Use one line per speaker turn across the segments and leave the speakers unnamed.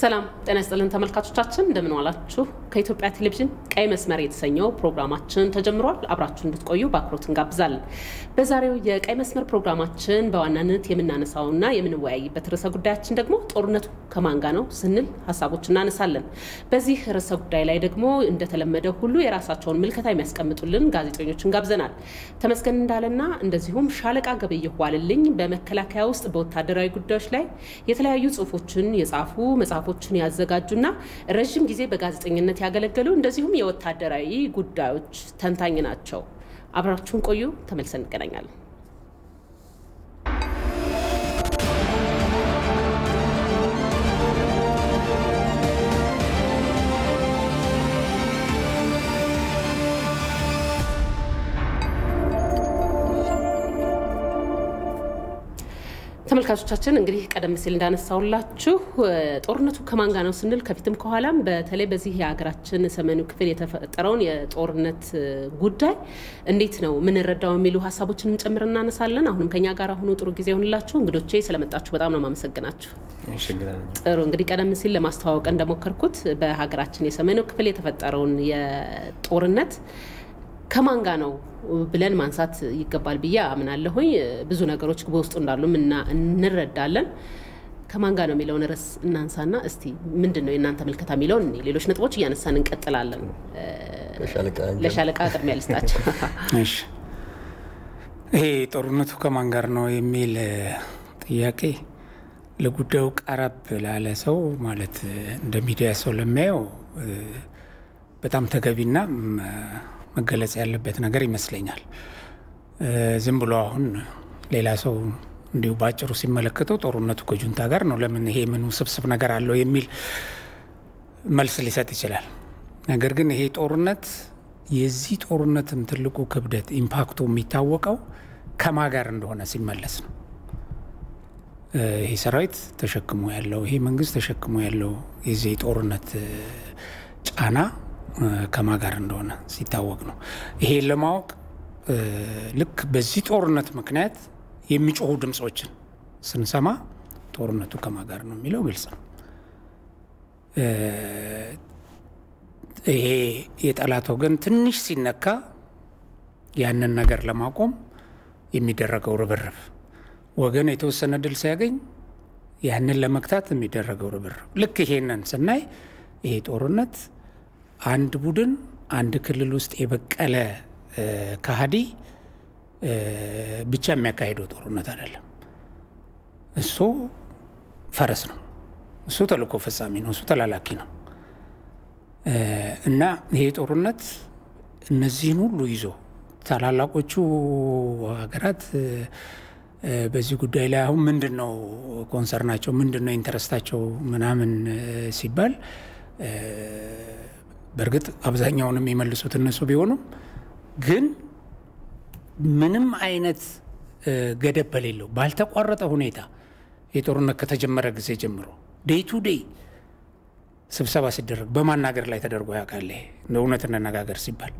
ሰላም ጤና ይስጥልን ተመልካቾቻችን፣ እንደምን ዋላችሁ? ከኢትዮጵያ ቴሌቪዥን ቀይ መስመር የተሰኘው ፕሮግራማችን ተጀምሯል። አብራችሁ እንድትቆዩ በአክብሮት እንጋብዛለን። በዛሬው የቀይ መስመር ፕሮግራማችን በዋናነት የምናነሳውና የምንወያይበት ርዕሰ ጉዳያችን ደግሞ ጦርነቱ ከማን ጋር ነው ስንል ሀሳቦች እናነሳለን። በዚህ ርዕሰ ጉዳይ ላይ ደግሞ እንደተለመደ ሁሉ የራሳቸውን ምልከታ የሚያስቀምጡልን ጋዜጠኞችን ጋብዘናል። ተመስገን እንዳለና እንደዚሁም ሻለቃ ገበየሁ ዋልልኝ በመከላከያ ውስጥ በወታደራዊ ጉዳዮች ላይ የተለያዩ ጽሁፎችን የጻፉ መጽሐፎ መጽሐፎችን ያዘጋጁና ረዥም ጊዜ በጋዜጠኝነት ያገለገሉ እንደዚሁም የወታደራዊ ጉዳዮች ተንታኝ ናቸው። አብራችሁን ቆዩ። ተመልሰን እንገናኛለን። ተመልካቾቻችን እንግዲህ ቀደም ሲል እንዳነሳውላችሁ ጦርነቱ ከማን ጋር ነው ስንል ከፊትም ከኋላም በተለይ በዚህ የሀገራችን ሰሜኑ ክፍል የተፈጠረውን የጦርነት ጉዳይ እንዴት ነው ምንረዳው የሚሉ ሀሳቦችን ጨምር እናነሳለን። አሁንም ከኛ ጋር አሁኑ ጥሩ ጊዜ ይሁንላችሁ። እንግዶቼ ስለመጣችሁ በጣም ነው የማመሰግናችሁ። ጥሩ እንግዲህ ቀደም ሲል ለማስተዋወቅ እንደሞከርኩት በሀገራችን የሰሜኑ ክፍል የተፈጠረውን የጦርነት ከማን ጋር ነው ብለን ማንሳት ይገባል ብዬ አምናለሁኝ። ብዙ ነገሮች በውስጡ እንዳሉም እንረዳለን። ከማን ጋር ነው የሚለውን ርዕስ እናንሳና እስቲ ምንድን ነው የእናንተ ምልከታ የሚለውን ሌሎች ነጥቦች እያነሳን እንቀጥላለን። ለሻለቃ ቅድሚያ ልስጣቸው።
ይሄ ጦርነቱ ከማን ጋር ነው የሚል ጥያቄ ለጉዳዩ ቀረብ ላለ ሰው ማለት እንደ ሚዲያ ሰው ለሚያየው በጣም ተገቢና መገለጽ ያለበት ነገር ይመስለኛል። ዝም ብሎ አሁን ሌላ ሰው እንዲሁ በአጭሩ ሲመለከተው ጦርነቱ ከጁንታ ጋር ነው፣ ለምን ይሄ ምን ውስብስብ ነገር አለው የሚል መልስ ሊሰጥ ይችላል። ነገር ግን ይሄ ጦርነት የዚህ ጦርነትም ትልቁ ክብደት ኢምፓክቱ የሚታወቀው ከማ ጋር እንደሆነ ሲመለስ ነው። ይሄ ሰራዊት ተሸክሞ ያለው ይሄ መንግስት ተሸክሞ ያለው የዚህ ጦርነት ጫና ከማጋር እንደሆነ ሲታወቅ ነው። ይሄን ለማወቅ ልክ በዚህ ጦርነት ምክንያት የሚጮሁ ድምፆችን ስንሰማ ጦርነቱ ከማጋር ነው የሚለው ግልጽ ነው። ይሄ የጠላት ወገን ትንሽ ሲነካ ያንን ነገር ለማቆም የሚደረገው ርብርብ ወገን የተወሰነ ድል ሲያገኝ ያንን ለመግታት የሚደረገው ርብርብ ልክ ይሄንን ስናይ ይሄ ጦርነት አንድ ቡድን አንድ ክልል ውስጥ የበቀለ ከሃዲ ብቻ የሚያካሄደው ጦርነት አይደለም። እሱ ፈረስ ነው። እሱ ተልእኮ ፈጻሚ ነው። እሱ ተላላኪ ነው እና ይሄ ጦርነት እነዚህን ሁሉ ይዞ ታላላቆቹ ሀገራት በዚህ ጉዳይ ላይ አሁን ምንድን ነው ኮንሰርናቸው፣ ምንድን ነው ኢንተረስታቸው ምናምን ሲባል በእርግጥ አብዛኛውን የመልሱት እነሱ ቢሆኑም ግን ምንም አይነት ገደብ በሌለው ባልተቋረጠ ሁኔታ የጦርነት ከተጀመረ ጊዜ ጀምሮ ዴይ ቱ ዴይ ስብሰባ ሲደረግ በማናገር ላይ ተደርጎ ያውቃል። እንደ እውነት እንነጋገር ሲባል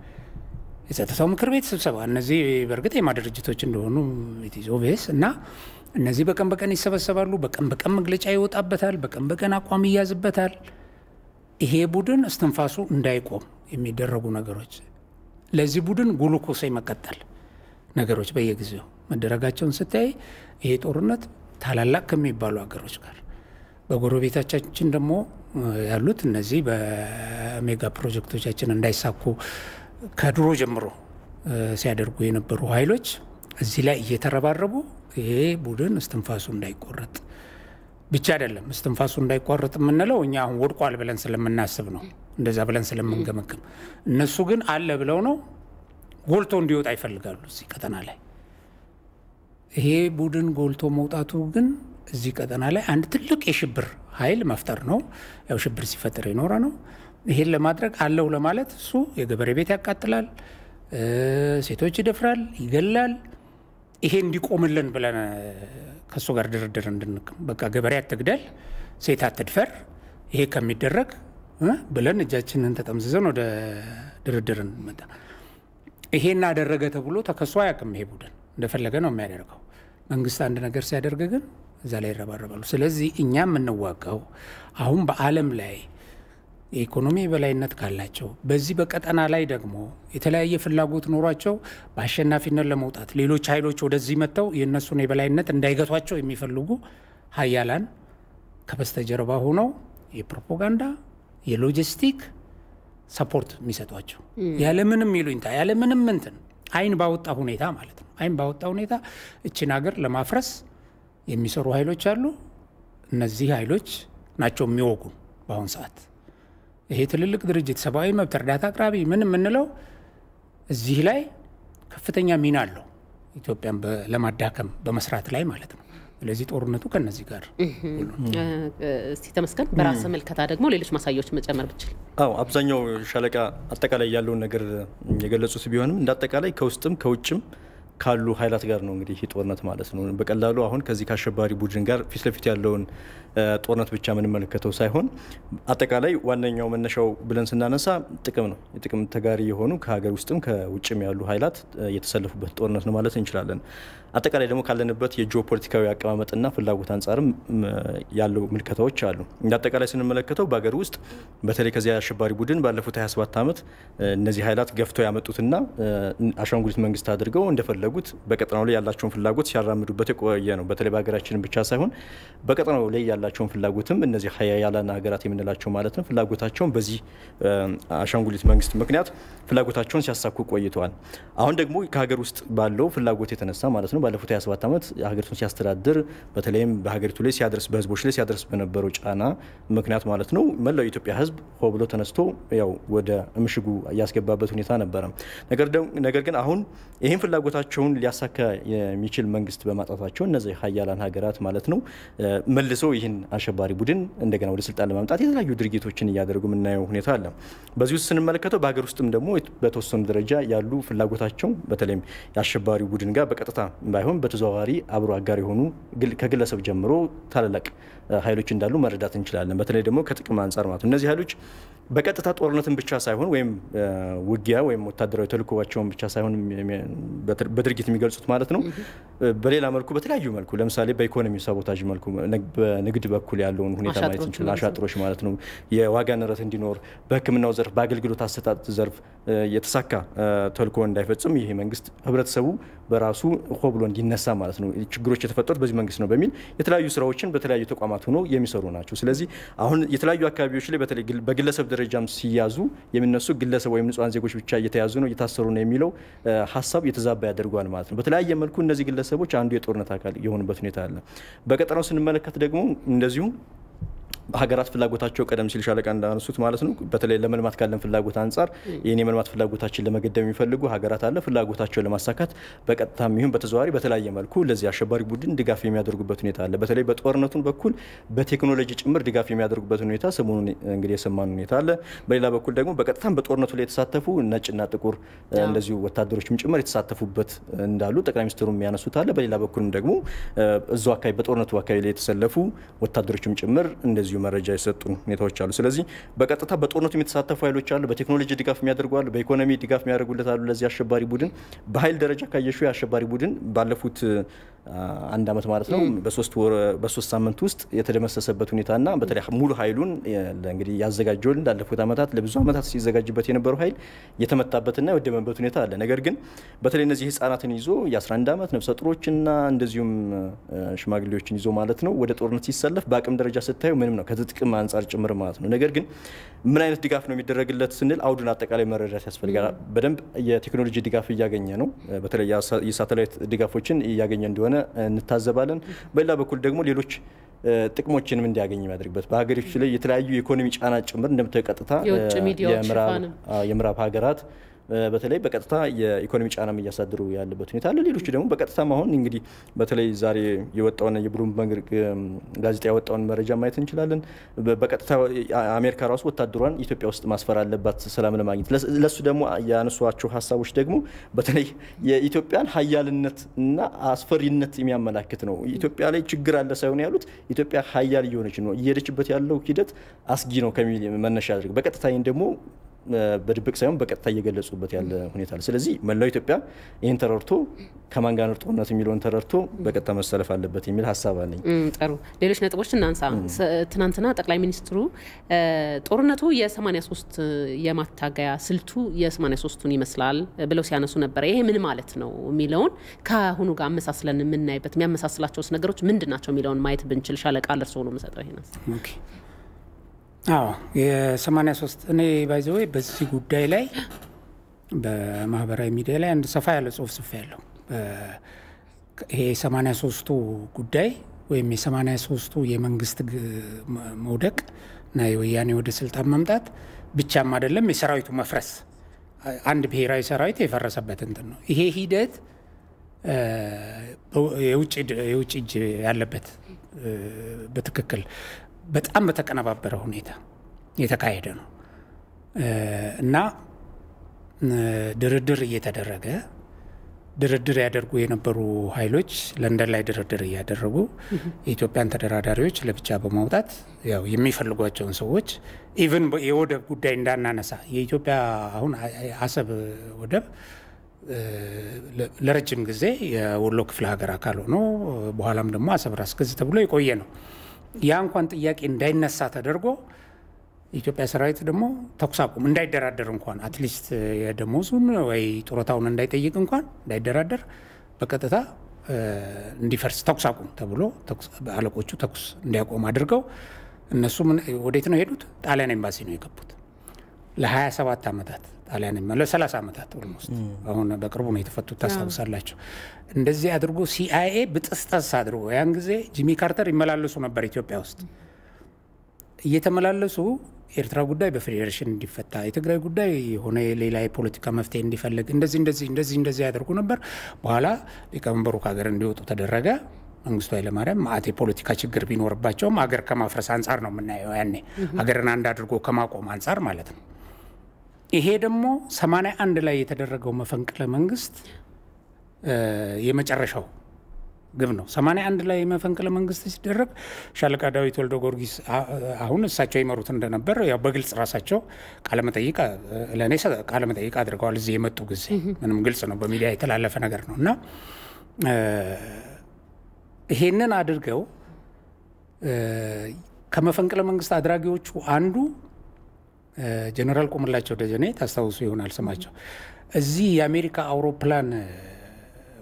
የጸጥታው ምክር ቤት ስብሰባ፣ እነዚህ በእርግጥ የማ ድርጅቶች እንደሆኑ ኢትዮቤስ እና እነዚህ በቀን በቀን ይሰበሰባሉ። በቀን በቀን መግለጫ ይወጣበታል። በቀን በቀን አቋም ይያዝበታል። ይሄ ቡድን እስትንፋሱ እንዳይቆም የሚደረጉ ነገሮች ለዚህ ቡድን ጉሉኮስ መቀጠል ነገሮች በየጊዜው መደረጋቸውን ስታይ ይሄ ጦርነት ታላላቅ ከሚባሉ ሀገሮች ጋር በጎረቤታቻችን ደግሞ ያሉት እነዚህ በሜጋ ፕሮጀክቶቻችን እንዳይሳኩ ከድሮ ጀምሮ ሲያደርጉ የነበሩ ኃይሎች እዚህ ላይ እየተረባረቡ ይሄ ቡድን እስትንፋሱ እንዳይቆረጥ ብቻ አይደለም እስትንፋሱ እንዳይቋረጥ የምንለው እኛ አሁን ወድቋል ብለን ስለምናስብ ነው፣ እንደዛ ብለን ስለምንገመግም። እነሱ ግን አለ ብለው ነው ጎልቶ እንዲወጣ ይፈልጋሉ እዚህ ቀጠና ላይ። ይሄ ቡድን ጎልቶ መውጣቱ ግን እዚህ ቀጠና ላይ አንድ ትልቅ የሽብር ኃይል መፍጠር ነው። ያው ሽብር ሲፈጠር የኖረ ነው። ይሄን ለማድረግ አለው ለማለት እሱ የገበሬ ቤት ያቃጥላል፣ ሴቶች ይደፍራል፣ ይገላል። ይሄ እንዲቆምልን ብለን ከእሱ ጋር ድርድር እንድንቅ በቃ ገበሬ አትግደል፣ ሴት አትድፈር፣ ይሄ ከሚደረግ ብለን እጃችንን ተጠምዝዘን ወደ ድርድር እንመጣ። ይሄ እናደረገ ተብሎ ተከሶ አያውቅም። ይሄ ቡድን እንደፈለገ ነው የሚያደርገው። መንግስት አንድ ነገር ሲያደርግ ግን እዛ ላይ ይረባረባሉ። ስለዚህ እኛ የምንዋጋው አሁን በዓለም ላይ የኢኮኖሚ የበላይነት ካላቸው በዚህ በቀጠና ላይ ደግሞ የተለያየ ፍላጎት ኖሯቸው በአሸናፊነት ለመውጣት ሌሎች ኃይሎች ወደዚህ መጥተው የእነሱን የበላይነት እንዳይገቷቸው የሚፈልጉ ሀያላን ከበስተጀርባ ሆነው የፕሮፓጋንዳ የሎጂስቲክ ሰፖርት የሚሰጧቸው ያለምንም ይሉኝታ ያለምንም ምንትን አይን ባወጣ ሁኔታ ማለት ነው። አይን ባወጣ ሁኔታ እችን ሀገር ለማፍረስ የሚሰሩ ኃይሎች አሉ። እነዚህ ኃይሎች ናቸው የሚወጉን በአሁን ሰዓት። ይሄ ትልልቅ ድርጅት ሰብአዊ መብት እርዳታ አቅራቢ ምን የምንለው እዚህ ላይ ከፍተኛ ሚና አለው ኢትዮጵያን ለማዳከም በመስራት ላይ ማለት ነው። ስለዚህ ጦርነቱ
ከነዚህ ጋር
እስቲ ተመስገን፣ በራስ መልከታ ደግሞ ሌሎች ማሳያዎች መጨመር ብችል።
አዎ አብዛኛው ሻለቃ አጠቃላይ ያለውን ነገር የገለጹት ቢሆንም እንደ አጠቃላይ ከውስጥም ከውጭም ካሉ ኃይላት ጋር ነው እንግዲህ ይህ ጦርነት ማለት ነው። በቀላሉ አሁን ከዚህ ከአሸባሪ ቡድን ጋር ፊት ለፊት ያለውን ጦርነት ብቻ የምንመለከተው ሳይሆን አጠቃላይ ዋነኛው መነሻው ብለን ስናነሳ ጥቅም ነው። የጥቅም ተጋሪ የሆኑ ከሀገር ውስጥም ከውጭም ያሉ ኃይላት የተሰለፉበት ጦርነት ነው ማለት እንችላለን። አጠቃላይ ደግሞ ካለንበት የጂኦፖለቲካዊ አቀማመጥና ፍላጎት አንጻርም ያለው ምልከታዎች አሉ። እንደ አጠቃላይ ስንመለከተው በሀገር ውስጥ በተለይ ከዚያ አሸባሪ ቡድን ባለፉት 27 ዓመት እነዚህ ኃይላት ገፍተው ያመጡትና አሻንጉሊት መንግስት አድርገው እንደፈለጉት በቀጠናው ላይ ያላቸውን ፍላጎት ሲያራምዱበት የቆየ ነው። በተለይ በሀገራችን ብቻ ሳይሆን በቀጠናው ላይ ያላቸውን ፍላጎትም እነዚህ ሀያላን ሀገራት የምንላቸው ማለት ነው ፍላጎታቸውን በዚህ አሻንጉሊት መንግስት ምክንያት ፍላጎታቸውን ሲያሳኩ ቆይተዋል። አሁን ደግሞ ከሀገር ውስጥ ባለው ፍላጎት የተነሳ ማለት ነው ባለፉት 27 ዓመት ሀገሪቱን ሲያስተዳድር በተለይም በሀገሪቱ ላይ ሲያደርስ በህዝቦች ላይ ሲያደርስ በነበረው ጫና ምክንያት ማለት ነው መላው የኢትዮጵያ ህዝብ ሆ ብሎ ተነስቶ ያው ወደ ምሽጉ ያስገባበት ሁኔታ ነበረ። ነገር ግን አሁን ይህን ፍላጎታቸውን ሊያሳካ የሚችል መንግስት በማጣታቸው እነዚህ ሀያላን ሀገራት ማለት ነው መልሰው ይህን አሸባሪ ቡድን እንደገና ወደ ስልጣን ለማምጣት የተለያዩ ድርጊቶችን እያደረጉ የምናየው ሁኔታ አለ። በዚህ ውስጥ ስንመለከተው በሀገር ውስጥም ደግሞ በተወሰኑ ደረጃ ያሉ ፍላጎታቸው በተለይም የአሸባሪ ቡድን ጋር በቀጥታ ባይሆን በተዘዋዋሪ አብሮ አጋር የሆኑ ከግለሰብ ጀምሮ ታላላቅ ኃይሎች እንዳሉ መረዳት እንችላለን። በተለይ ደግሞ ከጥቅም አንጻር ማለት ነው እነዚህ ኃይሎች በቀጥታ ጦርነትን ብቻ ሳይሆን ወይም ውጊያ ወይም ወታደራዊ ተልእኮባቸውን ብቻ ሳይሆን በድርጊት የሚገልጹት ማለት ነው። በሌላ መልኩ በተለያዩ መልኩ ለምሳሌ በኢኮኖሚ ሳቦታጅ መልኩ በንግድ በኩል ያለውን ሁኔታ ማየት እንችላለን። አሻጥሮች ማለት ነው። የዋጋ ንረት እንዲኖር በሕክምናው ዘርፍ፣ በአገልግሎት አሰጣጥ ዘርፍ የተሳካ ተልኮ እንዳይፈጽም ይሄ መንግስት ህብረተሰቡ በራሱ ሆ ብሎ እንዲነሳ ማለት ነው። ችግሮች የተፈጠሩት በዚህ መንግስት ነው በሚል የተለያዩ ስራዎችን በተለያዩ ተቋማት ሆኖ የሚሰሩ ናቸው። ስለዚህ አሁን የተለያዩ አካባቢዎች ላይ በተለይ በግለሰብ ደረጃም ሲያዙ የሚነሱ ግለሰብ ወይም ንጹሐን ዜጎች ብቻ እየተያዙ ነው እየታሰሩ ነው የሚለው ሀሳብ የተዛባ ያደርገዋል ማለት ነው። በተለያየ መልኩ እነዚህ ግለሰቦች አንዱ የጦርነት አካል የሆኑበት ሁኔታ አለ። በቀጠናው ስንመለከት ደግሞ እንደዚሁም ሀገራት ፍላጎታቸው ቀደም ሲል ሻለቃ እንዳነሱት ማለት ነው በተለይ ለመልማት ካለን ፍላጎት አንጻር ይህን የመልማት ፍላጎታችን ለመገደብ የሚፈልጉ ሀገራት አለ ፍላጎታቸውን ለማሳካት በቀጥታም ይሁን በተዘዋዋሪ በተለያየ መልኩ ለዚህ አሸባሪ ቡድን ድጋፍ የሚያደርጉበት ሁኔታ አለ። በተለይ በጦርነቱን በኩል በቴክኖሎጂ ጭምር ድጋፍ የሚያደርጉበት ሁኔታ ሰሞኑን እንግዲህ የሰማን ሁኔታ አለ። በሌላ በኩል ደግሞ በቀጥታም በጦርነቱ ላይ የተሳተፉ ነጭና ጥቁር እንደዚሁ ወታደሮችም ጭምር የተሳተፉበት እንዳሉ ጠቅላይ ሚኒስትሩ የሚያነሱት አለ። በሌላ በኩልም ደግሞ እዛው አካባቢ በጦርነቱ አካባቢ ላይ የተሰለፉ ወታደሮችም ጭምር እንደዚሁ መረጃ የሰጡ ሁኔታዎች አሉ። ስለዚህ በቀጥታ በጦርነቱ የሚተሳተፉ ኃይሎች አሉ፣ በቴክኖሎጂ ድጋፍ የሚያደርጉ አሉ፣ በኢኮኖሚ ድጋፍ የሚያደርጉለት አሉ። ለዚህ አሸባሪ ቡድን በኃይል ደረጃ ካየሹ የአሸባሪ ቡድን ባለፉት አንድ አመት ማለት ነው በሶስት ወር በሶስት ሳምንት ውስጥ የተደመሰሰበት ሁኔታና በተለይ ሙሉ ኃይሉን እንግዲህ ያዘጋጀውን እንዳለፉት አመታት ለብዙ አመታት ሲዘጋጅበት የነበረው ኃይል የተመታበትና የወደመበት ሁኔታ አለ። ነገር ግን በተለይ እነዚህ ህጻናትን ይዞ የ11 ዓመት ነፍሰ ጡሮችና እንደዚሁም ሽማግሌዎችን ይዞ ማለት ነው ወደ ጦርነት ሲሰለፍ በአቅም ደረጃ ስታዩ ምንም ነው ከትጥቅም አንጻር ጭምር ማለት ነው። ነገር ግን ምን አይነት ድጋፍ ነው የሚደረግለት ስንል አውዱን አጠቃላይ መረዳት ያስፈልጋል። በደንብ የቴክኖሎጂ ድጋፍ እያገኘ ነው። በተለይ የሳተላይት ድጋፎችን እያገኘ እንደሆነ እንደሆነ እንታዘባለን። በሌላ በኩል ደግሞ ሌሎች ጥቅሞችንም እንዲያገኝ የሚያደርግበት በሀገሪቱ ላይ የተለያዩ የኢኮኖሚ ጫና ጭምር እንደምታዩ ቀጥታ የምዕራብ ሀገራት በተለይ በቀጥታ የኢኮኖሚ ጫናም እያሳደሩ ያለበት ሁኔታ አለ። ሌሎች ደግሞ በቀጥታ አሁን እንግዲህ በተለይ ዛሬ የወጣውን የብሉምበርግ ጋዜጣ የወጣውን መረጃ ማየት እንችላለን። በቀጥታ አሜሪካ ራሱ ወታደሯን ኢትዮጵያ ውስጥ ማስፈር አለባት ሰላም ለማግኘት። ለሱ ደግሞ ያነሷቸው ሀሳቦች ደግሞ በተለይ የኢትዮጵያን ሀያልነት እና አስፈሪነት የሚያመላክት ነው። ኢትዮጵያ ላይ ችግር አለ ሳይሆን ያሉት ኢትዮጵያ ሀያል እየሆነች ነው፣ እየሄደችበት ያለው ሂደት አስጊ ነው ከሚል መነሻ ያደርግ በቀጥታ ደግሞ በድብቅ ሳይሆን በቀጥታ እየገለጹበት ያለ ሁኔታ አለ። ስለዚህ መላው ኢትዮጵያ ይህን ተረድቶ ከማን ጋር ጦርነት የሚለውን ተረድቶ በቀጥታ መሰለፍ አለበት የሚል ሀሳብ አለኝ።
ጥሩ፣ ሌሎች ነጥቦች እናንሳ። ትናንትና ጠቅላይ ሚኒስትሩ ጦርነቱ የ83 የማታገያ ስልቱ የ83ቱን ይመስላል ብለው ሲያነሱ ነበረ። ይሄ ምን ማለት ነው የሚለውን ከአሁኑ ጋር አመሳስለን የምናይበት የሚያመሳስላቸውስ ነገሮች ምንድን ናቸው የሚለውን ማየት ብንችል ሻለቃ ለእርስዎ ነው የምሰጠው ይሄን
አዎ የሰማንያ ሶስት እኔ ባይዘዌ በዚህ ጉዳይ ላይ በማህበራዊ ሚዲያ ላይ አንድ ሰፋ ያለ ጽሁፍ ጽፍ ያለው ይሄ የሰማንያ ሶስቱ ጉዳይ ወይም የሰማንያ ሶስቱ የመንግስት መውደቅ እና የወያኔ ወደ ስልጣን መምጣት ብቻም አይደለም፣ የሰራዊቱ መፍረስ አንድ ብሔራዊ ሰራዊት የፈረሰበት እንትን ነው። ይሄ ሂደት የውጭ እጅ ያለበት በትክክል በጣም በተቀነባበረ ሁኔታ የተካሄደ ነው እና ድርድር እየተደረገ ድርድር ያደርጉ የነበሩ ኃይሎች ለንደን ላይ ድርድር እያደረጉ የኢትዮጵያን ተደራዳሪዎች ለብቻ በማውጣት ያው የሚፈልጓቸውን ሰዎች ኢቨን የወደብ ጉዳይ እንዳናነሳ የኢትዮጵያ አሁን አሰብ ወደብ ለረጅም ጊዜ የወሎ ክፍለ ሀገር አካል ሆኖ በኋላም ደግሞ አሰብ ራስ ገዝ ተብሎ የቆየ ነው። ያ እንኳን ጥያቄ እንዳይነሳ ተደርጎ የኢትዮጵያ ሰራዊት ደግሞ ተኩስ አቁም እንዳይደራደር እንኳን አትሊስት የደሞዙን ወይ ጡረታውን እንዳይጠይቅ እንኳን እንዳይደራደር በቀጥታ እንዲፈርስ ተኩስ አቁም ተብሎ አለቆቹ ተኩስ እንዲያቆም አድርገው እነሱም ወዴት ነው የሄዱት? ጣሊያን ኤምባሲ ነው የገቡት። ለ27 ዓመታት ጣሊያን ለ30 ዓመታት ኦልሞስት አሁን በቅርቡ ነው የተፈቱት ታስታውሳላቸው። እንደዚህ አድርጎ ሲአይኤ ብጥስጠስ አድርጎ ያን ጊዜ ጂሚ ካርተር ይመላለሱ ነበር ኢትዮጵያ ውስጥ እየተመላለሱ ኤርትራ ጉዳይ በፌዴሬሽን እንዲፈታ፣ የትግራይ ጉዳይ የሆነ ሌላ የፖለቲካ መፍትሄ እንዲፈልግ እንደዚህ እንደዚህ እንደዚህ እንደዚህ ያደርጉ ነበር። በኋላ ሊቀመንበሩ ከሀገር እንዲወጡ ተደረገ። መንግስቱ ኃይለማርያም ማአት የፖለቲካ ችግር ቢኖርባቸውም ሀገር ከማፍረስ አንጻር ነው የምናየው። ያኔ ሀገርን አንድ አድርጎ ከማቆም አንጻር ማለት ነው። ይሄ ደግሞ ሰማንያ አንድ ላይ የተደረገው መፈንቅለ መንግስት የመጨረሻው ግብ ነው። 81 ላይ መፈንቅለ መንግስት ሲደረግ ሻለቃ ዳዊት ወልደ ጊዮርጊስ አሁን እሳቸው ይመሩት እንደነበር ያው በግልጽ ራሳቸው ቃለመጠይቅ ለእኔ ቃለመጠይቅ አድርገዋል። እዚህ የመጡ ጊዜ ምንም ግልጽ ነው፣ በሚዲያ የተላለፈ ነገር ነው እና ይሄንን አድርገው ከመፈንቅለ መንግስት አድራጊዎቹ አንዱ ጀነራል ቁምላቸው ደጀኔ ታስታውሱ ይሆናል ስማቸው። እዚህ የአሜሪካ አውሮፕላን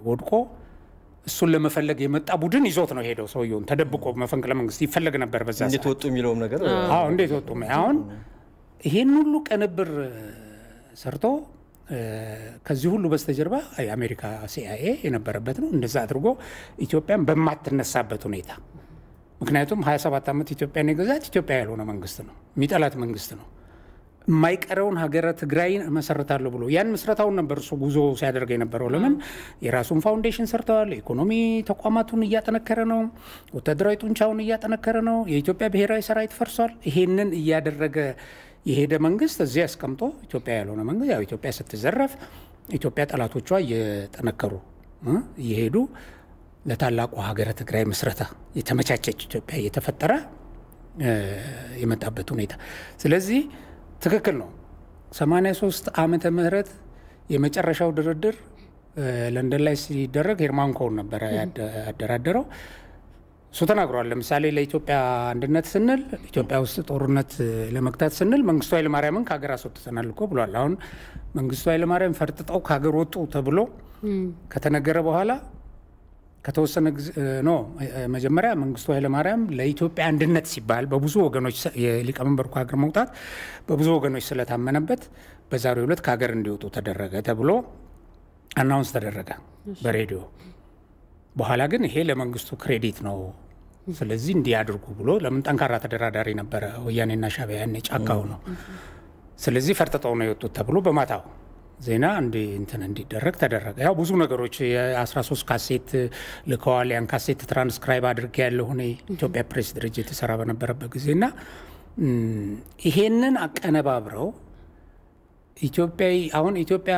ወድቆ እሱን ለመፈለግ የመጣ ቡድን ይዞት ነው ሄደው ሰውየውን ተደብቆ መፈንቅለ መንግስት ይፈለግ ነበር። በዛ እንዴት ወጡ የሚለውም ነገር አዎ፣ እንዴት ወጡ። አሁን ይሄን ሁሉ ቅንብር ሰርቶ ከዚህ ሁሉ በስተጀርባ የአሜሪካ ሲአይኤ የነበረበት ነው። እንደዛ አድርጎ ኢትዮጵያን በማትነሳበት ሁኔታ ምክንያቱም 27 ዓመት ኢትዮጵያን የገዛት ኢትዮጵያ ያልሆነ መንግስት ነው፣ የሚጠላት መንግስት ነው። የማይቀረውን ሀገረ ትግራይን መሰረታለሁ ብሎ ያን ምስረታውን ነበር እሱ ጉዞ ሲያደርግ የነበረው። ለምን የራሱን ፋውንዴሽን ሰርተዋል። የኢኮኖሚ ተቋማቱን እያጠነከረ ነው። ወታደራዊ ጡንቻውን እያጠነከረ ነው። የኢትዮጵያ ብሔራዊ ሰራዊት ፈርሷል። ይሄንን እያደረገ የሄደ መንግስት እዚህ አስቀምጦ ኢትዮጵያ ያልሆነ መንግስት ያው ኢትዮጵያ ስትዘረፍ ኢትዮጵያ ጠላቶቿ እየጠነከሩ እየሄዱ ለታላቁ ሀገረ ትግራይ ምስረታ የተመቻቸች ኢትዮጵያ እየተፈጠረ የመጣበት ሁኔታ ስለዚህ ትክክል ነው። 83 ዓመተ ምህረት የመጨረሻው ድርድር ለንደን ላይ ሲደረግ ሄርማን ኮን ነበረ ያደራደረው። እሱ ተናግሯል። ለምሳሌ ለኢትዮጵያ አንድነት ስንል ኢትዮጵያ ውስጥ ጦርነት ለመግታት ስንል መንግስቱ ኃይለማርያምን ከሀገር አስወጥተናል እኮ ብሏል። አሁን መንግስቱ ኃይለማርያም ፈርጥጠው ከሀገር ወጡ ተብሎ ከተነገረ በኋላ ከተወሰነ ጊዜ ኖ መጀመሪያ መንግስቱ ኃይለማርያም ለኢትዮጵያ አንድነት ሲባል በብዙ ወገኖች የሊቀመንበር ከሀገር መውጣት በብዙ ወገኖች ስለታመነበት በዛሬው ዕለት ከሀገር እንዲወጡ ተደረገ ተብሎ አናውንስ ተደረገ በሬዲዮ። በኋላ ግን ይሄ ለመንግስቱ ክሬዲት ነው፣ ስለዚህ እንዲያድርጉ ብሎ ለምን ጠንካራ ተደራዳሪ ነበረ ወያኔና ሻቢያ ያኔ ጫካው ነው። ስለዚህ ፈርጥጠው ነው የወጡት ተብሎ በማታው ዜና እንዲ እንትን እንዲደረግ ተደረገ። ያው ብዙ ነገሮች የ13 ካሴት ልከዋል። ያን ካሴት ትራንስክራይብ አድርጌ ያለሁ እኔ ኢትዮጵያ ፕሬስ ድርጅት የሰራ በነበረበት ጊዜና ይሄንን አቀነባብረው ኢትዮጵያ አሁን ኢትዮጵያ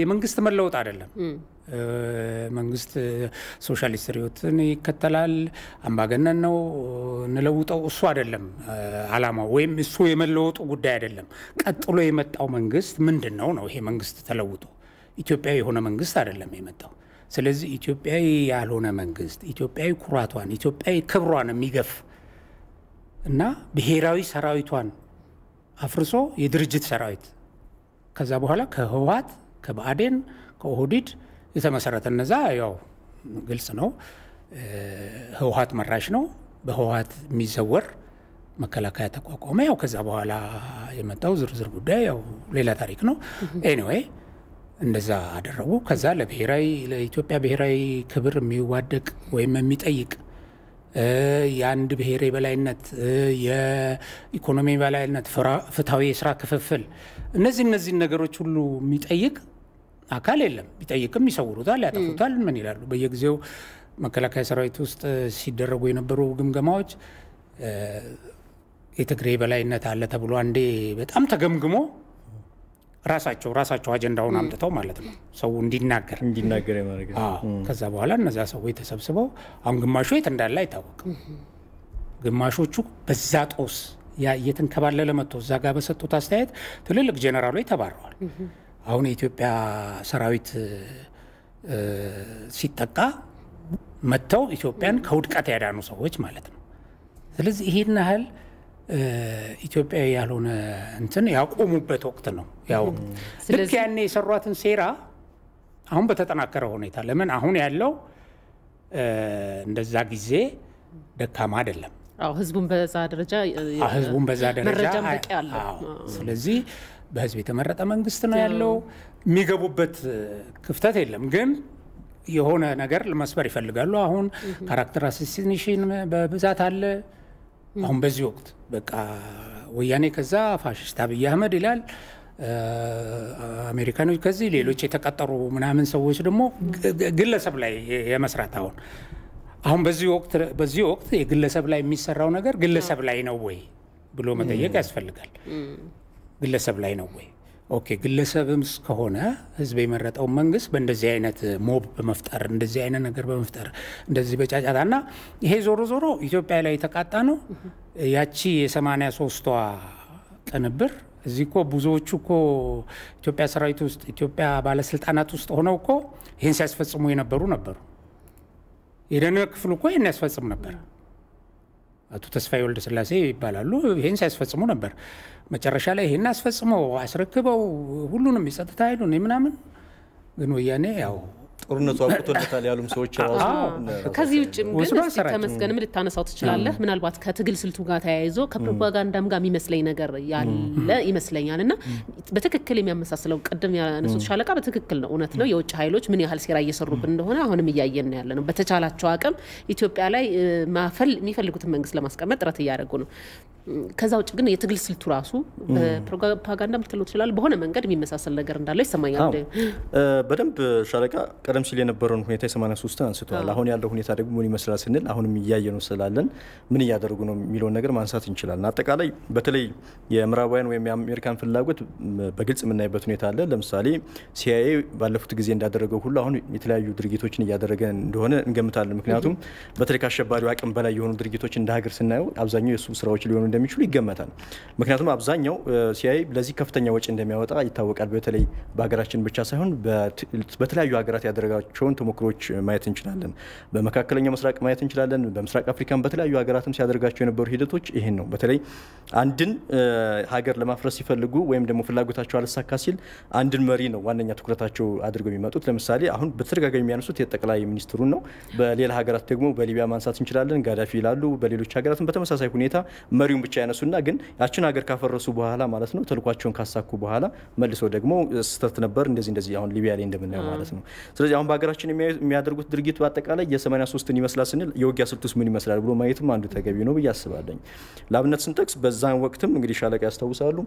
የመንግስት መለወጥ አይደለም መንግስት ሶሻሊስት ሪዮትን ይከተላል፣ አምባገነን ነው፣ እንለውጠው። እሱ አይደለም አላማው፣ ወይም እሱ የመለወጡ ጉዳይ አይደለም። ቀጥሎ የመጣው መንግስት ምንድን ነው ነው። ይሄ መንግስት ተለውጦ ኢትዮጵያዊ የሆነ መንግስት አይደለም የመጣው። ስለዚህ ኢትዮጵያዊ ያልሆነ መንግስት ኢትዮጵያዊ ኩራቷን፣ ኢትዮጵያዊ ክብሯን የሚገፍ እና ብሔራዊ ሰራዊቷን አፍርሶ የድርጅት ሰራዊት ከዛ በኋላ ከህወሀት፣ ከባዕዴን፣ ከኦህዲድ የተመሰረተ እነዛ ያው ግልጽ ነው፣ ህወሀት መራሽ ነው። በህወሀት የሚዘወር መከላከያ ተቋቋመ። ያው ከዛ በኋላ የመጣው ዝርዝር ጉዳይ ያው ሌላ ታሪክ ነው። ኤኒዌይ እንደዛ አደረጉ። ከዛ ለብሔራዊ ለኢትዮጵያ ብሔራዊ ክብር የሚዋደቅ ወይም የሚጠይቅ የአንድ ብሔር የበላይነት፣ የኢኮኖሚ በላይነት ፍትሐዊ የስራ ክፍፍል እነዚህ እነዚህን ነገሮች ሁሉ የሚጠይቅ አካል የለም። ቢጠይቅም ይሰውሩታል፣ ያጠፉታል፣ ምን ይላሉ። በየጊዜው መከላከያ ሰራዊት ውስጥ ሲደረጉ የነበሩ ግምገማዎች የትግሬ በላይነት አለ ተብሎ አንዴ በጣም ተገምግሞ ራሳቸው ራሳቸው አጀንዳውን አምጥተው ማለት ነው ሰው እንዲናገር እንዲናገር የማድረግ ከዛ በኋላ እነዛ ሰዎች ተሰብስበው አሁን ግማሹ የት እንዳለ አይታወቅም። ግማሾቹ በዛ ጦስ ያ መጥቶ እዛ ጋር በሰጡት አስተያየት ትልልቅ ጀነራሎች ተባረዋል። አሁን የኢትዮጵያ ሰራዊት ሲጠቃ መጥተው ኢትዮጵያን ከውድቀት ያዳኑ ሰዎች ማለት ነው። ስለዚህ ይሄን ያህል ኢትዮጵያዊ ያልሆነ እንትን ያቆሙበት ወቅት ነው። ያው ልክ ያኔ የሰሯትን ሴራ አሁን በተጠናከረ ሁኔታ ለምን አሁን ያለው እንደዛ ጊዜ ደካማ አይደለም። ህዝቡን በዛ ደረጃ ህዝቡን በዛ ደረጃ ስለዚህ በህዝብ የተመረጠ መንግስት ነው ያለው። የሚገቡበት ክፍተት የለም ግን የሆነ ነገር ለመስበር ይፈልጋሉ። አሁን ካራክተር አሳሲኔሽን በብዛት አለ። አሁን በዚህ ወቅት በቃ ወያኔ ከዛ ፋሽስት አብይ አህመድ ይላል፣ አሜሪካኖች ከዚህ ሌሎች የተቀጠሩ ምናምን ሰዎች ደግሞ ግለሰብ ላይ የመስራት አሁን አሁን በዚህ ወቅት በዚህ ወቅት የግለሰብ ላይ የሚሰራው ነገር ግለሰብ ላይ ነው ወይ ብሎ መጠየቅ ያስፈልጋል። ግለሰብ ላይ ነው ወይ? ኦኬ ግለሰብም ከሆነ ህዝብ የመረጠውን መንግስት በእንደዚህ አይነት ሞብ በመፍጠር እንደዚህ አይነት ነገር በመፍጠር እንደዚህ በጫጫታ እና ይሄ ዞሮ ዞሮ ኢትዮጵያ ላይ የተቃጣ ነው። ያቺ የሰማንያ ሶስቷ ቅንብር እዚህ እኮ ብዙዎቹ እኮ ኢትዮጵያ ሰራዊት ውስጥ ኢትዮጵያ ባለስልጣናት ውስጥ ሆነው እኮ ይህን ሲያስፈጽሙ የነበሩ ነበሩ። የደህንነት ክፍሉ እኮ ይህን ያስፈጽም ነበር። አቶ ተስፋዬ ወልደ ስላሴ ይባላሉ። ይህን ሲያስፈጽሙ ነበር። መጨረሻ ላይ ይህን አስፈጽመው አስረክበው ሁሉንም የጸጥታ ኃይሉን ምናምን ግን ወያኔ ያው
ጦርነቱ አቁቶለታል ያሉም ሰዎች ራሱ ከዚህ ውጭም ግን ተመስገንም
ልታነሳው ትችላለህ። ምናልባት ከትግል ስልቱ ጋር ተያይዞ ከፕሮፓጋንዳም ጋር የሚመስለኝ ነገር ያለ ይመስለኛል እና በትክክል የሚያመሳስለው ቅድም ያነሱት ሻለቃ በትክክል ነው፣ እውነት ነው። የውጭ ኃይሎች ምን ያህል ሴራ እየሰሩብን እንደሆነ አሁንም እያየን ያለ ነው። በተቻላቸው አቅም ኢትዮጵያ ላይ ማፈል የሚፈልጉትን መንግስት ለማስቀመጥ ጥረት እያደረጉ ነው። ከዛ ውጭ ግን የትግል ስልቱ ራሱ በፕሮፓጋንዳ ልትለው ትችላል። በሆነ መንገድ የሚመሳሰል ነገር እንዳለው ይሰማኛል።
በደንብ ሻለቃ ቀደም ሲል የነበረውን ሁኔታ የሰማንያ ሶስትን አንስተዋል። አሁን ያለው ሁኔታ ደግሞ ምን ይመስላል ስንል አሁንም እያየ ነው ስላለን ምን እያደረጉ ነው የሚለውን ነገር ማንሳት እንችላለን። አጠቃላይ በተለይ የምዕራባውያን ወይም የአሜሪካን ፍላጎት በግልጽ የምናይበት ሁኔታ አለ። ለምሳሌ ሲአይኤ ባለፉት ጊዜ እንዳደረገው ሁሉ አሁን የተለያዩ ድርጊቶችን እያደረገ እንደሆነ እንገምታለን። ምክንያቱም በተለይ ከአሸባሪው አቅም በላይ የሆኑ ድርጊቶች እንደ ሀገር ስናየው አብዛኛው የእሱ ስራዎች ሊሆኑ እንደሚችሉ ይገመታል። ምክንያቱም አብዛኛው ሲአይ ለዚህ ከፍተኛ ወጪ እንደሚያወጣ ይታወቃል። በተለይ በሀገራችን ብቻ ሳይሆን በተለያዩ ሀገራት ያደረጋቸውን ተሞክሮች ማየት እንችላለን። በመካከለኛው ምስራቅ ማየት እንችላለን። በምስራቅ አፍሪካን በተለያዩ ሀገራትም ሲያደርጋቸው የነበሩ ሂደቶች ይህን ነው። በተለይ አንድን ሀገር ለማፍረስ ሲፈልጉ ወይም ደግሞ ፍላጎታቸው አልሳካ ሲል አንድን መሪ ነው ዋነኛ ትኩረታቸው አድርገው የሚመጡት። ለምሳሌ አሁን በተደጋጋሚ የሚያነሱት የጠቅላይ ሚኒስትሩን ነው። በሌላ ሀገራት ደግሞ በሊቢያ ማንሳት እንችላለን። ጋዳፊ ይላሉ። በሌሎች ሀገራትም በተመሳሳይ ሁኔታ መሪው ስማቸውን ብቻ ያነሱና ግን ያችን ሀገር ካፈረሱ በኋላ ማለት ነው ተልኳቸውን ካሳኩ በኋላ መልሶ ደግሞ ስህተት ነበር እንደዚህ እንደዚህ አሁን ሊቢያ ላይ እንደምናየው ማለት ነው። ስለዚህ አሁን በሀገራችን የሚያደርጉት ድርጊት አጠቃላይ የ 83 ይመስላል ስንል የውጊያ ስልቱስ ምን ይመስላል ብሎ ማየትም አንዱ ተገቢ ነው ብዬ አስባለኝ። ለአብነት ስንጠቅስ በዛን ወቅትም እንግዲህ ሻለቃ ያስታውሳሉ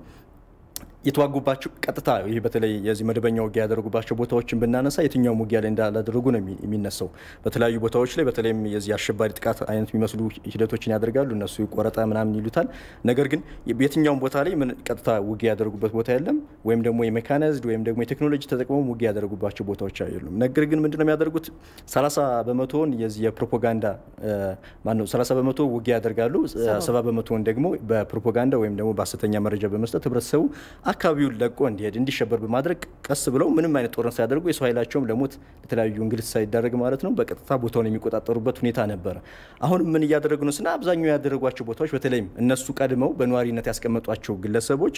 የተዋጉባቸው ቀጥታ ይህ በተለይ የዚህ መደበኛ ውጊያ ያደረጉባቸው ቦታዎችን ብናነሳ የትኛውም ውጊያ ላይ እንዳላደረጉ ነው የሚነሳው። በተለያዩ ቦታዎች ላይ በተለይም የዚህ አሸባሪ ጥቃት አይነት የሚመስሉ ሂደቶችን ያደርጋሉ። እነሱ ቆረጣ ምናምን ይሉታል። ነገር ግን የትኛውም ቦታ ላይ ምን ቀጥታ ውጊያ ያደረጉበት ቦታ የለም። ወይም ደግሞ የሜካናይዝድ ወይም ደግሞ የቴክኖሎጂ ተጠቅመው ውጊያ ያደረጉባቸው ቦታዎች አይደሉም። ነገር ግን ምንድነው የሚያደርጉት? 30 በመቶውን የዚህ የፕሮፓጋንዳ ማነው 30 በመቶ ውጊያ ያደርጋሉ። ሰባ በመቶውን ደግሞ በፕሮፓጋንዳ ወይም ደግሞ በሀሰተኛ መረጃ በመስጠት ህብረተሰቡ አካባቢውን ለቆ እንዲሄድ እንዲሸበር በማድረግ ቀስ ብለው ምንም አይነት ጦርነት ሳያደርጉ የሰው ኃይላቸውም ለሞት ለተለያዩ እንግልት ሳይዳረግ ማለት ነው በቀጥታ ቦታውን የሚቆጣጠሩበት ሁኔታ ነበረ። አሁን ምን እያደረጉ ነው ስና አብዛኛው ያደረጓቸው ቦታዎች በተለይም እነሱ ቀድመው በነዋሪነት ያስቀመጧቸው ግለሰቦች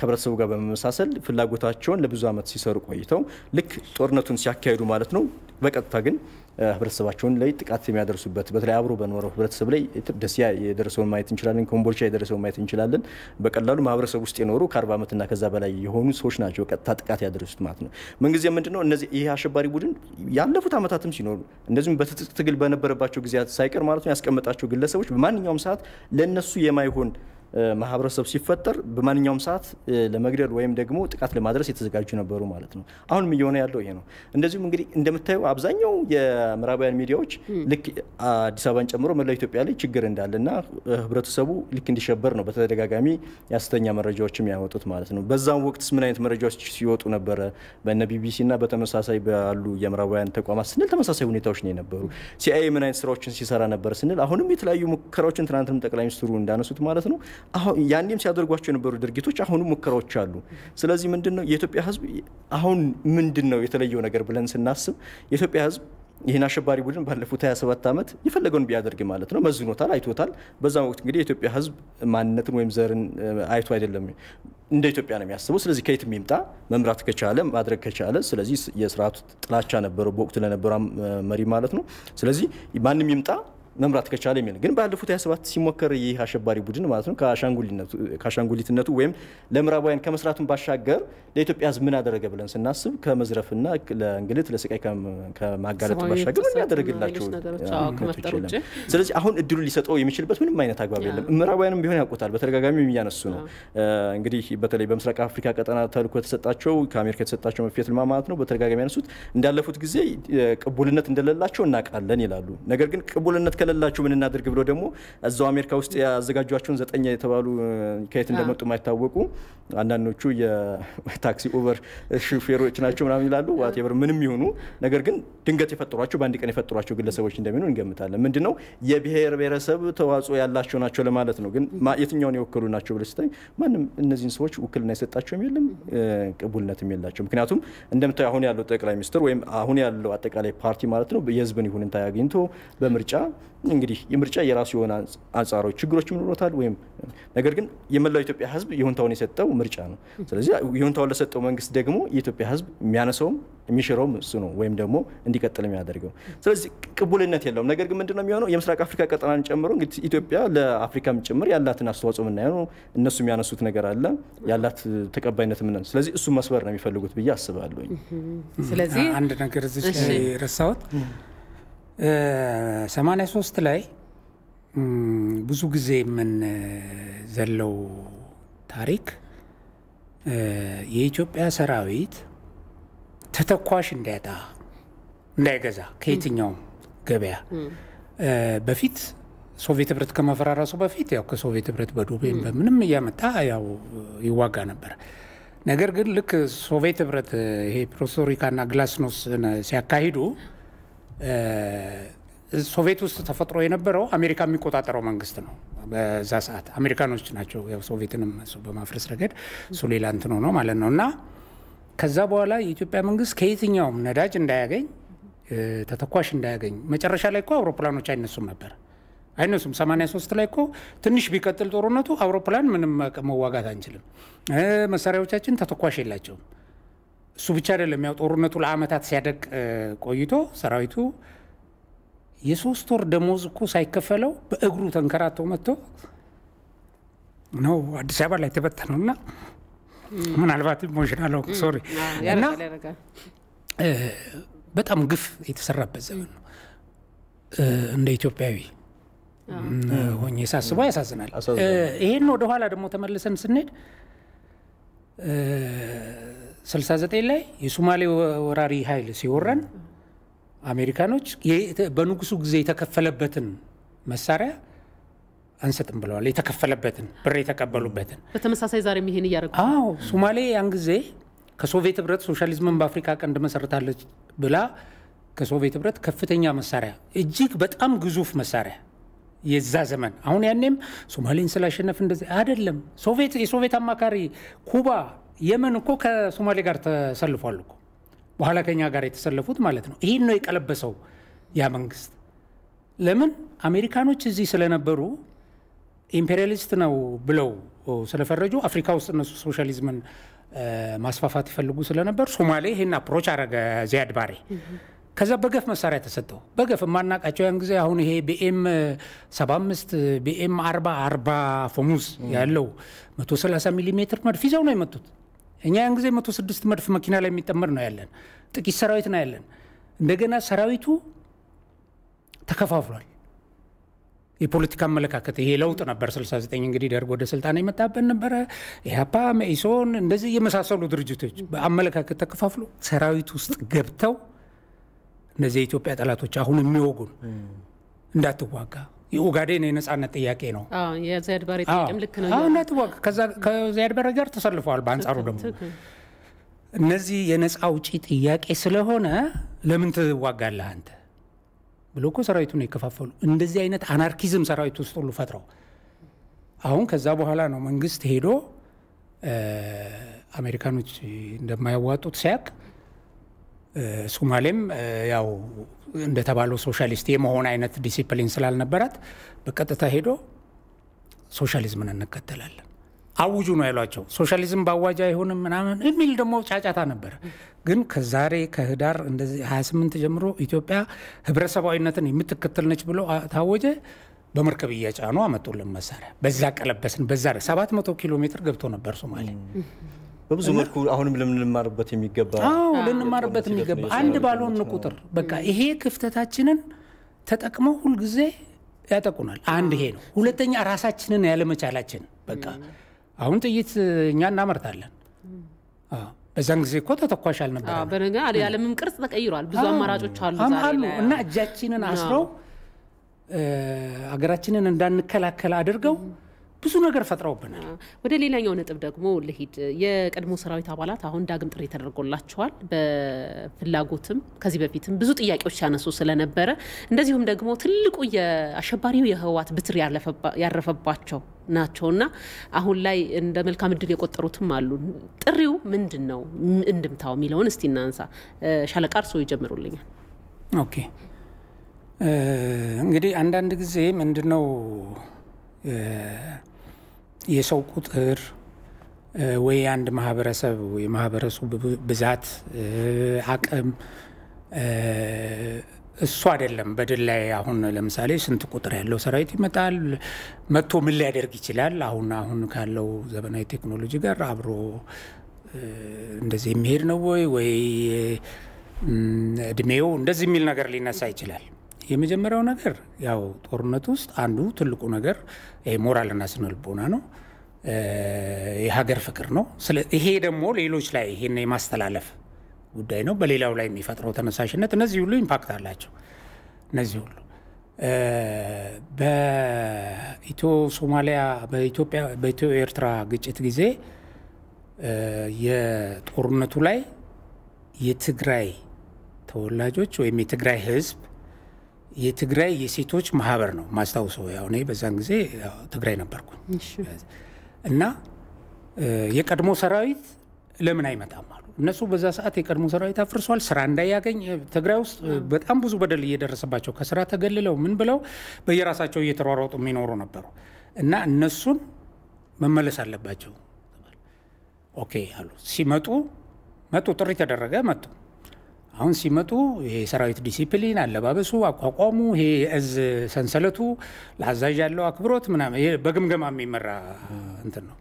ከህብረተሰቡ ጋር በመመሳሰል ፍላጎታቸውን ለብዙ ዓመት ሲሰሩ ቆይተው ልክ ጦርነቱን ሲያካሂዱ ማለት ነው በቀጥታ ግን ህብረተሰባቸውን ላይ ጥቃት የሚያደርሱበት በተለይ አብሮ በኖረው ህብረተሰብ ላይ ደሲያ የደረሰውን ማየት እንችላለን፣ ኮምቦልቻ የደረሰውን ማየት እንችላለን። በቀላሉ ማህበረሰብ ውስጥ የኖሩ ከ40 ዓመትና ከዛ በላይ የሆኑ ሰዎች ናቸው ቀጥታ ጥቃት ያደረሱት ማለት ነው። ምንጊዜ ነው እነዚህ ይህ አሸባሪ ቡድን ያለፉት ዓመታትም ሲኖሩ እንደዚሁም በትጥቅ ትግል በነበረባቸው ጊዜያት ሳይቀር ማለት ነው ያስቀመጣቸው ግለሰቦች በማንኛውም ሰዓት ለእነሱ የማይሆን ማህበረሰብ ሲፈጠር በማንኛውም ሰዓት ለመግደል ወይም ደግሞ ጥቃት ለማድረስ የተዘጋጁ ነበሩ ማለት ነው። አሁንም እየሆነ ያለው ይሄ ነው። እንደዚሁም እንግዲህ እንደምታየው አብዛኛው የምዕራባውያን ሚዲያዎች ልክ አዲስ አበባን ጨምሮ መላው ኢትዮጵያ ላይ ችግር እንዳለና ህብረተሰቡ ልክ እንዲሸበር ነው በተደጋጋሚ የሐሰተኛ መረጃዎችም ያወጡት ማለት ነው። በዛም ወቅትስ ምን አይነት መረጃዎች ሲወጡ ነበረ? በነ ቢቢሲና በተመሳሳይ ባሉ የምዕራባውያን ተቋማት ስንል ተመሳሳይ ሁኔታዎች ነው የነበሩ። ሲአይኤ ምን አይነት ስራዎችን ሲሰራ ነበር ስንል አሁንም የተለያዩ ሙከራዎችን ትናንትም ጠቅላይ ሚኒስትሩ እንዳነሱት ማለት ነው አሁን ያኔም ሲያደርጓቸው የነበሩ ድርጊቶች አሁን ሙከራዎች አሉ። ስለዚህ ምንድን ነው የኢትዮጵያ ህዝብ አሁን ምንድን ነው የተለየው ነገር ብለን ስናስብ የኢትዮጵያ ህዝብ ይህን አሸባሪ ቡድን ባለፉት 27 ዓመት የፈለገውን ቢያደርግ ማለት ነው መዝኖታል፣ አይቶታል። በዛ ወቅት እንግዲህ የኢትዮጵያ ህዝብ ማንነትን ወይም ዘርን አይቶ አይደለም እንደ ኢትዮጵያ ነው የሚያስበው። ስለዚህ ከየት የሚምጣ መምራት ከቻለ ማድረግ ከቻለ ስለዚህ የስርዓቱ ጥላቻ ነበረው በወቅቱ ለነበረ መሪ ማለት ነው። ስለዚህ ማንም ይምጣ መምራት ከቻለ የሚል ግን ባለፉት 27 ሲሞከር ይህ አሸባሪ ቡድን ማለት ነው ከአሻንጉሊትነቱ ወይም ለምዕራባውያን ከመስራቱን ባሻገር ለኢትዮጵያ ሕዝብ ምን አደረገ ብለን ስናስብ ከመዝረፍና ለእንግልት ለስቃይ ከማጋለጥ ባሻገር ምን ያደረግላቸው ስለዚህ አሁን እድሉ ሊሰጠው የሚችልበት ምንም አይነት አግባብ የለም። ምዕራባውያንም ቢሆን ያውቁታል፣ በተደጋጋሚ የሚያነሱ ነው። እንግዲህ በተለይ በምስራቅ አፍሪካ ቀጠና ተልኮ የተሰጣቸው ከአሜሪካ የተሰጣቸው መፍትሄ ልማ ማለት ነው በተደጋጋሚ ያነሱት እንዳለፉት ጊዜ ቅቡልነት እንደሌላቸው እናውቃለን ይላሉ። ነገር ግን ቅቡልነት ከሌላችሁ ምን እናድርግ ብሎ ደግሞ እዛው አሜሪካ ውስጥ ያዘጋጇቸውን ዘጠኝ የተባሉ ከየት እንደመጡ የማይታወቁ አንዳንዶቹ የታክሲ ኡበር ሹፌሮች ናቸው ምናምን ይላሉ። ቴቨር ምንም ይሁኑ፣ ነገር ግን ድንገት የፈጠሯቸው በአንድ ቀን የፈጠሯቸው ግለሰቦች እንደሚሆኑ እንገምታለን። ምንድን ነው የብሔር ብሔረሰብ ተዋጽኦ ያላቸው ናቸው ለማለት ነው። ግን የትኛውን የወከሉ ናቸው ብለህ ስታይ ማንም እነዚህን ሰዎች ውክልና የሰጣቸውም የለም ቅቡልነትም የላቸው። ምክንያቱም እንደምታዩ አሁን ያለው ጠቅላይ ሚኒስትር ወይም አሁን ያለው አጠቃላይ ፓርቲ ማለት ነው የህዝብን ይሁንታ አግኝቶ በምርጫ እንግዲህ የምርጫ የራሱ የሆነ አንጻሮች ችግሮችም ይኖሩታል። ወይም ነገር ግን የመላው ኢትዮጵያ ህዝብ ይሁንታውን የሰጠው ምርጫ ነው። ስለዚህ ይሁንታውን ለሰጠው መንግስት ደግሞ የኢትዮጵያ ህዝብ የሚያነሰውም የሚሽረውም እሱ ነው፣ ወይም ደግሞ እንዲቀጥል የሚያደርገው። ስለዚህ ቅቡልነት የለውም። ነገር ግን ምንድነው የሚሆነው? የምስራቅ አፍሪካ ቀጠናን ጨምሮ እንግዲህ ኢትዮጵያ ለአፍሪካም ጭምር ያላትን አስተዋጽኦ የምናየው ነው። እነሱ የሚያነሱት ነገር አለ ያላት ተቀባይነት ምን? ስለዚህ እሱ መስበር ነው የሚፈልጉት ብዬ አስባለሁ።
ስለዚህ አንድ ነገር እዚህ ረሳሁት 83 ላይ ብዙ ጊዜ የምንዘለው ታሪክ የኢትዮጵያ ሰራዊት ተተኳሽ እንዳያጣ እንዳይገዛ ከየትኛውም ገበያ በፊት ሶቪየት ህብረት ከመፈራረሱ በፊት ያው ከሶቪየት ህብረት በዱቤን በምንም እያመጣ ያው ይዋጋ ነበር። ነገር ግን ልክ ሶቪየት ህብረት ይሄ ፕሮሶሪካና ግላስኖስ ሲያካሂዱ ሶቪየት ውስጥ ተፈጥሮ የነበረው አሜሪካ የሚቆጣጠረው መንግስት ነው። በዛ ሰዓት አሜሪካኖች ናቸው ያው ሶቪየትንም በማፍረስ ረገድ እሱ ሌላ እንትኖ ነው ማለት ነው እና ከዛ በኋላ የኢትዮጵያ መንግስት ከየትኛውም ነዳጅ እንዳያገኝ ተተኳሽ እንዳያገኝ መጨረሻ ላይ እኮ አውሮፕላኖች አይነሱም ነበር አይነሱም። 83 ላይ እኮ ትንሽ ቢቀጥል ጦርነቱ አውሮፕላን ምንም መዋጋት አንችልም፣ መሳሪያዎቻችን ተተኳሽ የላቸውም። እሱ ብቻ አይደለም። ያው ጦርነቱ ለአመታት ሲያደቅ ቆይቶ ሰራዊቱ የሶስት ወር ደሞዝ እኮ ሳይከፈለው በእግሩ ተንከራቶ መጥቶ ነው አዲስ አበባ ላይ ተበተነው እና ምናልባት ኢሞሽናል ሶሪ እና በጣም ግፍ የተሰራበት ዘመን ነው። እንደ ኢትዮጵያዊ ሆኜ ሳስበው ያሳዝናል። ይሄን ወደኋላ ደግሞ ተመልሰን ስንሄድ 69 ላይ የሶማሌ ወራሪ ኃይል ሲወረን አሜሪካኖች በንጉሱ ጊዜ የተከፈለበትን መሳሪያ አንሰጥም ብለዋል። የተከፈለበትን ብር የተቀበሉበትን
በተመሳሳይ ዛሬ ይሄን እያደረጉ አዎ፣
ሶማሌ ያን ጊዜ ከሶቪየት ህብረት ሶሻሊዝምን በአፍሪካ ቀንድ መሰረታለች ብላ ከሶቪየት ህብረት ከፍተኛ መሳሪያ እጅግ በጣም ግዙፍ መሳሪያ የዛ ዘመን አሁን ያኔም ሶማሌን ስላሸነፍ እንደዚህ አይደለም። የሶቪየት አማካሪ ኩባ የመን እኮ ከሶማሌ ጋር ተሰልፏል እኮ በኋላ ከኛ ጋር የተሰለፉት ማለት ነው። ይህን ነው የቀለበሰው ያ መንግስት። ለምን አሜሪካኖች እዚህ ስለነበሩ ኢምፔሪያሊስት ነው ብለው ስለፈረጁ አፍሪካ ውስጥ እነሱ ሶሻሊዝምን ማስፋፋት ይፈልጉ ስለነበር ሶማሌ ይህን አፕሮች አረገ ዚያድ ባሬ። ከዛ በገፍ መሳሪያ ተሰጠው። በገፍ የማናቃቸው ያን ጊዜ አሁን ይሄ ቢኤም 75 ቢኤም 40 40 ፎሙዝ ያለው 130 ሚሊ ሜትር መድፍ ይዘው ነው የመጡት። እኛ ያን ጊዜ መቶ ስድስት መድፍ መኪና ላይ የሚጠመር ነው ያለን፣ ጥቂት ሰራዊት ነው ያለን። እንደገና ሰራዊቱ ተከፋፍሏል። የፖለቲካ አመለካከት ይሄ ለውጥ ነበር። 69 እንግዲህ ደርግ ወደ ስልጣን የመጣበት ነበረ። ኢህአፓ፣ መኢሶን እንደዚህ የመሳሰሉ ድርጅቶች በአመለካከት ተከፋፍሎ ሰራዊት ውስጥ ገብተው እነዚህ የኢትዮጵያ ጠላቶች አሁን የሚወጉን እንዳትዋጋ የኦጋዴን የነጻነት ጥያቄ ነው። የዘያድ ባሬ ጋር ተሰልፈዋል። በአንጻሩ ደግሞ እነዚህ የነፃ አውጪ ጥያቄ ስለሆነ ለምን ትዋጋለህ አንተ ብሎ እኮ ነው የከፋፈሉ እንደዚህ አይነት አናርኪዝም ሰራዊት ውስጥ ሁሉ ፈጥረው አሁን ከዛ በኋላ ነው መንግስት ሄዶ አሜሪካኖች እንደማያዋጡት ሲያቅ ሶማሌም ያው እንደተባለው ሶሻሊስት የመሆን አይነት ዲሲፕሊን ስላልነበራት በቀጥታ ሄዶ ሶሻሊዝምን እንከተላለን አውጁ ነው ያሏቸው። ሶሻሊዝም በአዋጅ አይሆንም ምናምን የሚል ደግሞ ጫጫታ ነበረ። ግን ከዛሬ ከህዳር እንደዚህ 28 ጀምሮ ኢትዮጵያ ህብረተሰባዊነትን የምትከተል ነች ብሎ ታወጀ። በመርከብ እየጫኑ አመጡልን መሳሪያ። በዛ ቀለበስን። በዛ 700 ኪሎ ሜትር ገብቶ ነበር ሶማሌ
በብዙ መልኩ አሁንም ልንማርበት የሚገባ አዎ ልንማርበት የሚገባ አንድ ባልሆን ቁጥር በቃ
ይሄ ክፍተታችንን ተጠቅመው ሁልጊዜ ያጠቁናል። አንድ ይሄ ነው። ሁለተኛ ራሳችንን ያለመቻላችን በቃ አሁን ጥይት እኛ እናመርታለን። በዛን ጊዜ እኮ ተተኳሽ አልነበረ። በነገ
የዓለምም ቅርጽ ተቀይሯል። ብዙ አማራጮች አሉ እና እጃችንን አስረው
ሀገራችንን እንዳንከላከል አድርገው ብዙ ነገር ፈጥረውብናል።
ወደ ሌላኛው ነጥብ ደግሞ ልሂድ። የቀድሞ ሰራዊት አባላት አሁን ዳግም ጥሪ ተደርጎላቸዋል። በፍላጎትም ከዚህ በፊትም ብዙ ጥያቄዎች ሲያነሱ ስለነበረ እንደዚሁም ደግሞ ትልቁ የአሸባሪው የህወሓት ብትር ያረፈባቸው ናቸውና አሁን ላይ እንደ መልካም እድል የቆጠሩትም አሉ። ጥሪው ምንድን ነው እንድምታው የሚለውን እስቲ እናንሳ። ሻለቃ እርስዎ ይጀምሩልኛል።
ኦኬ እንግዲህ አንዳንድ ጊዜ ምንድነው የሰው ቁጥር ወይ አንድ ማህበረሰብ የማህበረሰቡ ብዛት አቅም እሱ አይደለም። በድል ላይ አሁን ለምሳሌ ስንት ቁጥር ያለው ሰራዊት ይመጣል መጥቶ ምን ሊያደርግ ይችላል? አሁን አሁን ካለው ዘመናዊ ቴክኖሎጂ ጋር አብሮ እንደዚህ የሚሄድ ነው ወይ ወይ እድሜው እንደዚህ የሚል ነገር ሊነሳ ይችላል። የመጀመሪያው ነገር ያው ጦርነት ውስጥ አንዱ ትልቁ ነገር ሞራልና ስነልቦና ነው፣ የሀገር ፍቅር ነው። ይሄ ደግሞ ሌሎች ላይ ይሄን የማስተላለፍ ጉዳይ ነው። በሌላው ላይ የሚፈጥረው ተነሳሽነት፣ እነዚህ ሁሉ ኢምፓክት አላቸው። እነዚህ ሁሉ በኢትዮ ሶማሊያ በኢትዮጵያ በኢትዮ ኤርትራ ግጭት ጊዜ የጦርነቱ ላይ የትግራይ ተወላጆች ወይም የትግራይ ህዝብ የትግራይ የሴቶች ማህበር ነው ማስታውሰው። ያው እኔ በዛን ጊዜ ትግራይ ነበርኩኝ እና የቀድሞ ሰራዊት ለምን አይመጣም አሉ። እነሱ በዛ ሰዓት የቀድሞ ሰራዊት አፍርሷል፣ ስራ እንዳያገኝ ትግራይ ውስጥ በጣም ብዙ በደል እየደረሰባቸው ከስራ ተገልለው ምን ብለው በየራሳቸው እየተሯሯጡ የሚኖሩ ነበሩ እና እነሱን መመለስ አለባቸው። ኦኬ አሉ። ሲመጡ መጡ፣ ጥሪ ተደረገ፣ መጡ። አሁን ሲመጡ የሰራዊት ዲሲፕሊን፣ አለባበሱ፣ አቋቋሙ፣ ይሄ እዝ ሰንሰለቱ፣ ለአዛዥ ያለው አክብሮት ምናምን በግምገማ የሚመራ እንትን ነው።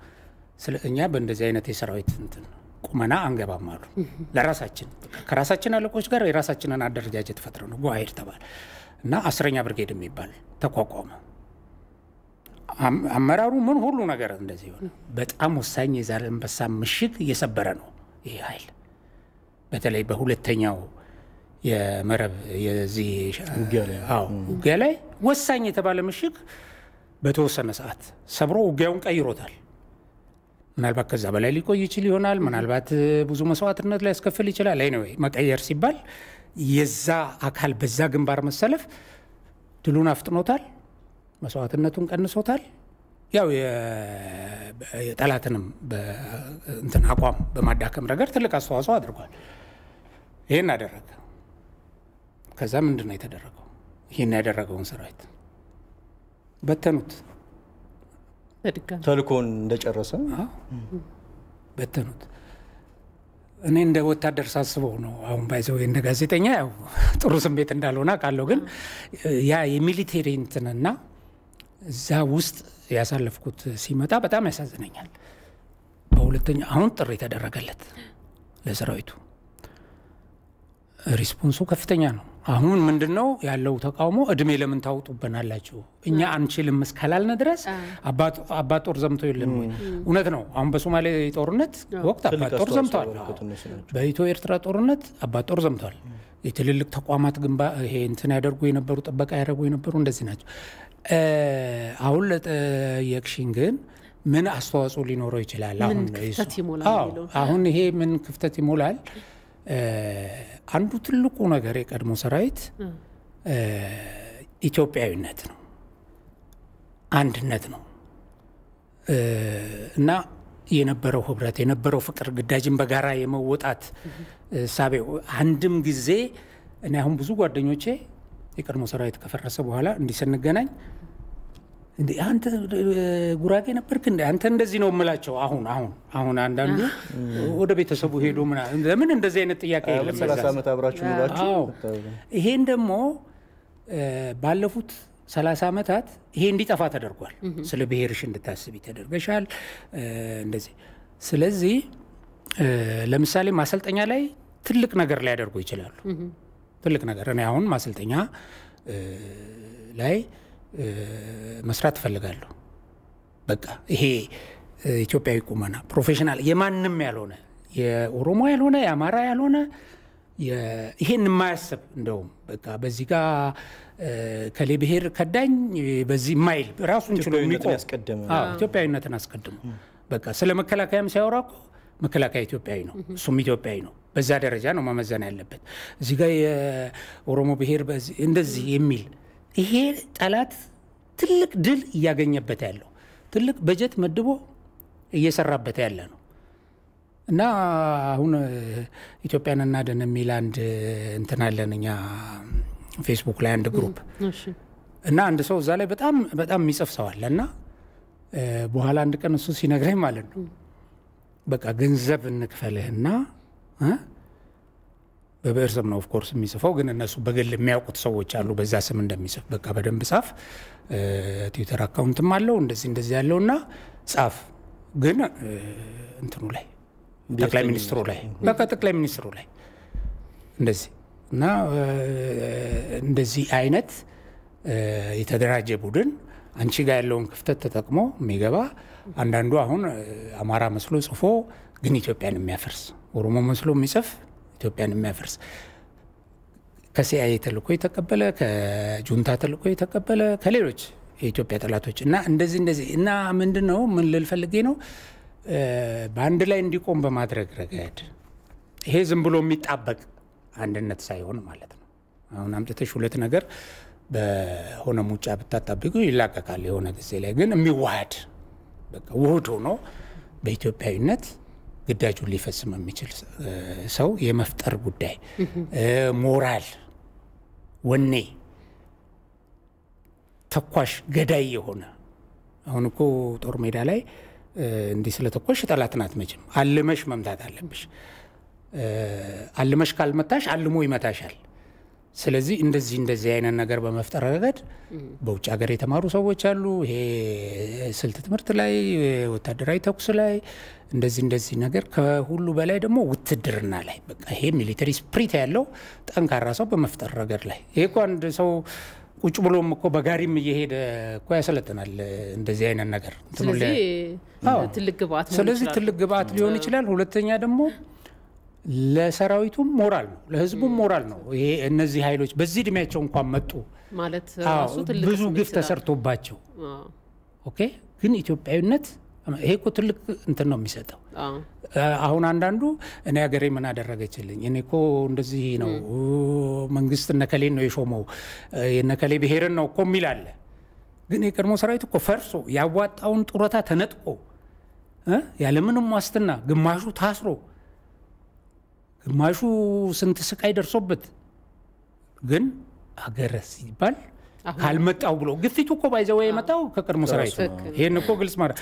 ስለ እኛ በእንደዚህ አይነት የሰራዊት እንትን ቁመና አንገባም አሉ። ለራሳችን ከራሳችን አለቆች ጋር የራሳችንን አደረጃጀት ፈጥረ ነው ጓሄድ ተባለ እና አስረኛ ብርጌድ የሚባል ተቋቋመ። አመራሩ ምን ሁሉ ነገር እንደዚህ ሆነ። በጣም ወሳኝ የዛሬ አንበሳ ምሽግ እየሰበረ ነው ይህ ኃይል። በተለይ በሁለተኛው የመረብ የዚህ ውጊያ ላይ ወሳኝ የተባለ ምሽግ በተወሰነ ሰዓት ሰብሮ ውጊያውን ቀይሮታል። ምናልባት ከዛ በላይ ሊቆይ ይችል ይሆናል። ምናልባት ብዙ መስዋዕትነት ሊያስከፍል ይችላል። ኤኒዌይ መቀየር ሲባል የዛ አካል በዛ ግንባር መሰለፍ ድሉን አፍጥኖታል፣ መስዋዕትነቱን ቀንሶታል። ያው የጠላትንም እንትን አቋም በማዳከም ረገድ ትልቅ አስተዋጽኦ አድርጓል። ይህን አደረገ። ከዛ ምንድን ነው የተደረገው? ይህን ያደረገውን ሰራዊት በተኑት።
ተልኮን እንደጨረሰ
በተኑት። እኔ እንደ ወታደር ሳስበው ነው አሁን ባይዘው እንደ ጋዜጠኛ ያው ጥሩ ስሜት እንዳልሆነ አውቃለሁ። ግን ያ የሚሊቴሪ እንትንና እዛ ውስጥ ያሳለፍኩት ሲመጣ በጣም ያሳዝነኛል። በሁለተኛ አሁን ጥሪ ተደረገለት ለሰራዊቱ ሪስፖንሱ ከፍተኛ ነው። አሁን ምንድን ነው ያለው ተቃውሞ? እድሜ ለምን ታውጡብናላችሁ? እኛ አንችልም እስካላልን ድረስ አባት ጦር ዘምቶ የለም ወይ? እውነት ነው። አሁን በሶማሌ ጦርነት ወቅት አባት ጦር ዘምተዋል። በኢትዮ ኤርትራ ጦርነት አባት ጦር ዘምተዋል። የትልልቅ ተቋማት ግንባ ይሄ እንትን ያደርጉ የነበሩ ጥበቃ ያደርጉ የነበሩ እንደዚህ ናቸው። አሁን ለጠየቅሽኝ ግን ምን አስተዋጽኦ ሊኖረው ይችላል? አሁን ይሄ ምን ክፍተት ይሞላል? አንዱ ትልቁ ነገር የቀድሞ ሰራዊት ኢትዮጵያዊነት ነው፣ አንድነት ነው እና የነበረው ህብረት የነበረው ፍቅር ግዳጅን በጋራ የመወጣት ሳቤ አንድም ጊዜ እኔ አሁን ብዙ ጓደኞቼ የቀድሞ ሰራዊት ከፈረሰ በኋላ እንዲህ ስንገናኝ አንተ ጉራጌ ነበርክ እንደ አንተ እንደዚህ ነው የምላቸው። አሁን አሁን አሁን አንዳንዱ ወደ ቤተሰቡ ሄዶ ለምን እንደዚህ አይነት ጥያቄ ይሄን ደግሞ ባለፉት ሰላሳ ዓመታት ይሄ እንዲጠፋ ተደርጓል። ስለ ብሔርሽ እንድታስቢ ተደርገሻል። እንደዚህ ስለዚህ ለምሳሌ ማሰልጠኛ ላይ ትልቅ ነገር ሊያደርጉ ይችላሉ። ትልቅ ነገር እኔ አሁን ማሰልጠኛ ላይ መስራት እፈልጋለሁ። በቃ ይሄ ኢትዮጵያዊ ቁመና ፕሮፌሽናል የማንም ያልሆነ የኦሮሞ ያልሆነ የአማራ ያልሆነ ይሄን የማያስብ እንደውም በቃ በዚህ ጋ ከሌ ብሔር ከዳኝ በዚህ ማይል ራሱን ችሎ ኢትዮጵያዊነትን አስቀድሞ በቃ ስለ መከላከያም ሲያወራ እኮ መከላከያ ኢትዮጵያዊ ነው፣ እሱም ኢትዮጵያዊ ነው። በዛ ደረጃ ነው መመዘን ያለበት። እዚህ ጋር የኦሮሞ ብሔር እንደዚህ የሚል ይሄ ጠላት ትልቅ ድል እያገኘበት ያለው ትልቅ በጀት መድቦ እየሰራበት ያለ ነው እና አሁን ኢትዮጵያን እናድን የሚል አንድ እንትን አለን እኛ ፌስቡክ ላይ አንድ ግሩፕ እና አንድ ሰው እዛ ላይ በጣም በጣም የሚጽፍ ሰው አለ እና በኋላ አንድ ቀን እሱ ሲነግረኝ ማለት ነው በቃ ገንዘብ እንክፈልህና በብዕር ስም ነው ኦፍኮርስ የሚጽፈው፣ ግን እነሱ በግል የሚያውቁት ሰዎች አሉ በዛ ስም እንደሚጽፍ። በቃ በደንብ ጻፍ፣ ትዊተር አካውንትም አለው እንደዚህ እንደዚህ ያለው እና ጻፍ። ግን እንትኑ ላይ ጠቅላይ ሚኒስትሩ ላይ በቃ ጠቅላይ ሚኒስትሩ ላይ እንደዚህ እና እንደዚህ አይነት የተደራጀ ቡድን አንቺ ጋር ያለውን ክፍተት ተጠቅሞ የሚገባ አንዳንዱ አሁን አማራ መስሎ ጽፎ ግን ኢትዮጵያን የሚያፈርስ ኦሮሞ መስሎ የሚጽፍ ኢትዮጵያን የሚያፈርስ ከሲአይኤ ተልኮ የተቀበለ ከጁንታ ተልኮ የተቀበለ ከሌሎች የኢትዮጵያ ጠላቶች እና እንደዚህ እንደዚህ እና ምንድን ነው ምን ልል ፈልጌ ነው በአንድ ላይ እንዲቆም በማድረግ ረገድ ይሄ ዝም ብሎ የሚጣበቅ አንድነት ሳይሆን ማለት ነው። አሁን አምጥተሽ ሁለት ነገር በሆነ ሙጫ ብታጣብቁ ይላቀቃል። የሆነ ጊዜ ላይ ግን የሚዋሃድ በቃ ውህድ ሆኖ በኢትዮጵያዊነት ግዳጁን ሊፈጽም የሚችል ሰው የመፍጠር ጉዳይ፣ ሞራል፣ ወኔ፣ ተኳሽ ገዳይ የሆነ አሁን እኮ ጦር ሜዳ ላይ እንዲህ ስለተኮሽ ጠላት ናት መቼም አልመሽ መምታት አለብሽ። አልመሽ ካልመታሽ አልሞ ይመታሻል። ስለዚህ እንደዚህ እንደዚህ አይነት ነገር በመፍጠር ረገድ በውጭ ሀገር የተማሩ ሰዎች አሉ። ይሄ ስልት ትምህርት ላይ፣ ወታደራዊ ተኩስ ላይ እንደዚህ እንደዚህ ነገር ከሁሉ በላይ ደግሞ ውትድርና ላይ በቃ ይሄ ሚሊተሪ ስፕሪት ያለው ጠንካራ ሰው በመፍጠር ረገድ ላይ ይሄ እኮ አንድ ሰው ቁጭ ብሎም እኮ በጋሪም እየሄደ እኮ ያሰለጥናል። እንደዚህ አይነት ነገር ስለዚህ ትልቅ ግብአት ሊሆን ይችላል። ሁለተኛ ደግሞ ለሰራዊቱም ሞራል ነው፣ ለህዝቡም ሞራል ነው። ይሄ እነዚህ ኃይሎች በዚህ እድሜያቸው እንኳን መጡ
ማለት ብዙ ግፍ
ተሰርቶባቸው ኦኬ። ግን ኢትዮጵያዊነት ይሄ እኮ ትልቅ እንትን ነው የሚሰጠው። አሁን አንዳንዱ እኔ ሀገሬ ምን አደረገችልኝ፣ እኔ እኮ እንደዚህ ነው መንግስት እነከሌን ነው የሾመው የነከሌ ብሔርን ነው እኮ የሚል አለ። ግን የቀድሞ ሰራዊት እኮ ፈርሶ ያዋጣውን ጡረታ ተነጥቆ ያለምንም ዋስትና ግማሹ ታስሮ ግማሹ ስንት ስቃይ ደርሶበት ግን አገረ ሲባል ካልመጣው ብሎ ግፊቱ እኮ ባይዘው የመጣው ከቀድሞ ሰራዊት ይህን እኮ ግልጽ ማለት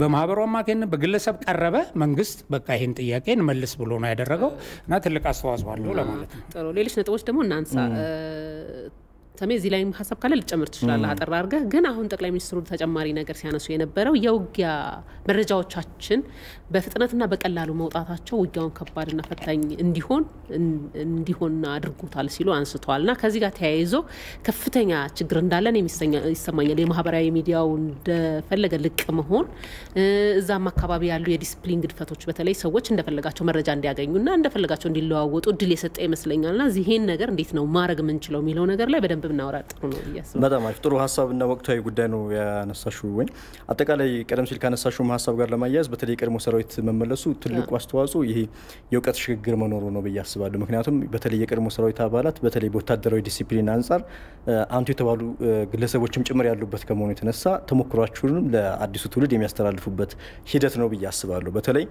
በማህበሩ አማካኝነት በግለሰብ ቀረበ። መንግስት በቃ ይህን ጥያቄ እንመልስ ብሎ ነው ያደረገው እና ትልቅ አስተዋጽኦ አለው ለማለት ነው። ጥሩ ሌሎች ነጥቦች ደግሞ እናንሳ።
ተሜ እዚህ ላይ ሀሳብ ካለ ልጨምር ትችላለህ፣ አጠር አድርገህ ግን አሁን ጠቅላይ ሚኒስትሩ ተጨማሪ ነገር ሲያነሱ የነበረው የውጊያ መረጃዎቻችን በፍጥነትና በቀላሉ መውጣታቸው ውጊያውን ከባድና ፈታኝ እንዲሆን እንዲሆን አድርጎታል ሲሉ አንስተዋል። እና ከዚህ ጋር ተያይዞ ከፍተኛ ችግር እንዳለን ይሰማኛል። የማህበራዊ ሚዲያው እንደፈለገ ልቅ መሆን፣ እዛም አካባቢ ያሉ የዲስፕሊን ግድፈቶች፣ በተለይ ሰዎች እንደፈለጋቸው መረጃ እንዲያገኙና እንደፈለጋቸው እንዲለዋወጡ እድል የሰጠ ይመስለኛል። ና ይህን ነገር እንዴት ነው ማድረግ የምንችለው የሚለው ነገር ላይ በደንብ ብናወራ ጥሩ ነው
በጣም አሪፍ ጥሩ እና ወቅታዊ ጉዳይ ነው ያነሳሹ። ወይ አጠቃላይ ቀደም ሲል ካነሳሹ ሀሳብ ጋር ለማያያዝ በተለይ ቀድሞ ሰራዊት መመለሱ ትልቁ አስተዋጽኦ ይሄ የእውቀት ሽግግር መኖሩ ነው ብዬ አስባለሁ። ምክንያቱም በተለይ የቀድሞ ሰራዊት አባላት በተለይ በወታደራዊ ዲሲፕሊን አንጻር አንቱ የተባሉ ግለሰቦችም ጭምር ያሉበት ከመሆኑ የተነሳ ተሞክሯችሁንም ለአዲሱ ትውልድ የሚያስተላልፉበት ሂደት ነው ብዬ አስባለሁ። በተለይ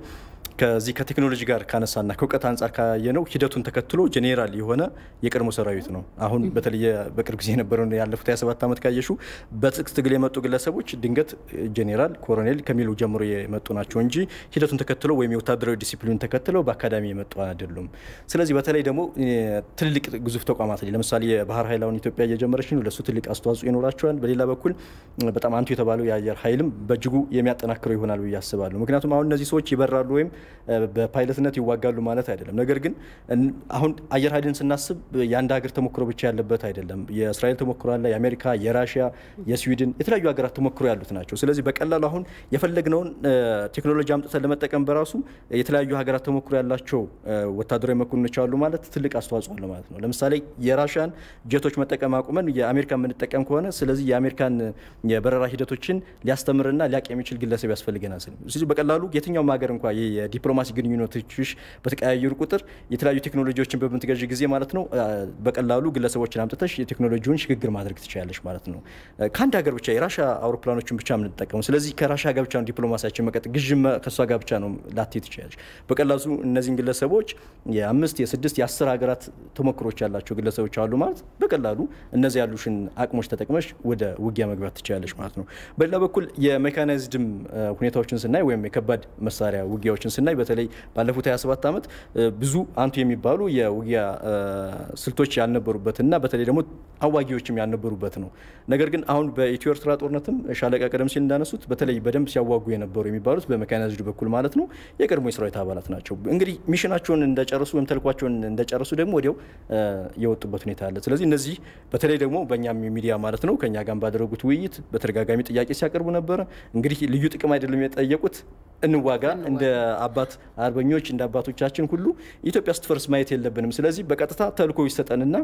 ከዚህ ከቴክኖሎጂ ጋር ካነሳና ከእውቀት አንጻር ካየነው ሂደቱን ተከትሎ ጄኔራል የሆነ የቀድሞ ሰራዊት ነው። አሁን በተለየ በቅርብ ጊዜ የነበረውን ያለፉት 27 ዓመት ካየሹ በትጥቅ ትግል የመጡ ግለሰቦች ድንገት ጄኔራል፣ ኮሎኔል ከሚሉ ጀምሮ የመጡ ናቸው እንጂ ሂደቱን ተከትሎ ወይም የወታደራዊ ዲሲፕሊን ተከትለው በአካዳሚ የመጡ አይደሉም። ስለዚህ በተለይ ደግሞ ትልልቅ ግዙፍ ተቋማት ላይ ለምሳሌ የባህር ኃይል አሁን ኢትዮጵያ እየጀመረች ነው፣ ለእሱ ትልቅ አስተዋጽኦ ይኖራቸዋል። በሌላ በኩል በጣም አንቱ የተባለው የአየር ኃይልም በእጅጉ የሚያጠናክረው ይሆናል ብዬ አስባለሁ። ምክንያቱም አሁን እነዚህ ሰዎች ይበራሉ ወይም በፓይለትነት ይዋጋሉ ማለት አይደለም። ነገር ግን አሁን አየር ኃይልን ስናስብ የአንድ ሀገር ተሞክሮ ብቻ ያለበት አይደለም። የእስራኤል ተሞክሮ አለ፣ የአሜሪካ፣ የራሽያ፣ የስዊድን የተለያዩ ሀገራት ተሞክሮ ያሉት ናቸው። ስለዚህ በቀላሉ አሁን የፈለግነውን ቴክኖሎጂ አምጥተን ለመጠቀም በራሱ የተለያዩ ሀገራት ተሞክሮ ያላቸው ወታደራዊ መኮንኖች አሉ ማለት ትልቅ አስተዋጽኦ አለ ማለት ነው። ለምሳሌ የራሽያን ጀቶች መጠቀም አቁመን የአሜሪካን የምንጠቀም ከሆነ ስለዚህ የአሜሪካን የበረራ ሂደቶችን ሊያስተምርና ሊያቅ የሚችል ግለሰብ ያስፈልገናል። ስለዚህ በቀላሉ የትኛውም ሀገር እንኳ የዲፕሎማሲ ግንኙነቶች በተቀያየሩ ቁጥር የተለያዩ ቴክኖሎጂዎችን በምትገዥ ጊዜ ማለት ነው በቀላሉ ግለሰቦችን አምጥተሽ የቴክኖሎጂውን ሽግግር ማድረግ ትችላለች ማለት ነው። ከአንድ ሀገር ብቻ የራሻ አውሮፕላኖችን ብቻ የምንጠቀሙ ስለዚህ ከራሻ ጋር ብቻ ነው ዲፕሎማሲያችን መቀጥ ግዥ ከእሷ ጋር ብቻ ነው ላቴ ትችላለች። በቀላሉ እነዚህን ግለሰቦች የአምስት የስድስት የአስር ሀገራት ተሞክሮች ያላቸው ግለሰቦች አሉ ማለት በቀላሉ እነዚህ ያሉሽን አቅሞች ተጠቅመሽ ወደ ውጊያ መግባት ትችላለች ማለት ነው። በሌላ በኩል የሜካናይዝድም ሁኔታዎችን ስናይ ወይም የከባድ መሳሪያ ውጊያዎችን ስናይ በተለይ ባለፉት 27 ዓመት ብዙ አንቱ የሚባሉ የውጊያ ስልቶች ያልነበሩበትና በተለይ ደግሞ አዋጊዎችም ያልነበሩበት ነው። ነገር ግን አሁን በኢትዮ ኤርትራ ጦርነትም ሻለቃ ቀደም ሲል እንዳነሱት በተለይ በደንብ ሲያዋጉ የነበሩ የሚባሉት በሜካናይዝድ በኩል በኩል ማለት ነው የቀድሞ የሰራዊት አባላት ናቸው። እንግዲህ ሚሽናቸውን እንደጨረሱ ወይም ተልኳቸውን እንደጨረሱ ደግሞ ወዲያው የወጡበት ሁኔታ አለ። ስለዚህ እነዚህ በተለይ ደግሞ በእኛም ሚዲያ ማለት ነው ከኛ ጋር ባደረጉት ውይይት በተደጋጋሚ ጥያቄ ሲያቀርቡ ነበረ። እንግዲህ ልዩ ጥቅም አይደለም የጠየቁት እንዋጋ እንደ አባት አርበኞች እንደ አባቶቻችን ሁሉ ኢትዮጵያ ስትፈርስ ማየት የለብንም። ስለዚህ በቀጥታ ተልኮ ይሰጠንና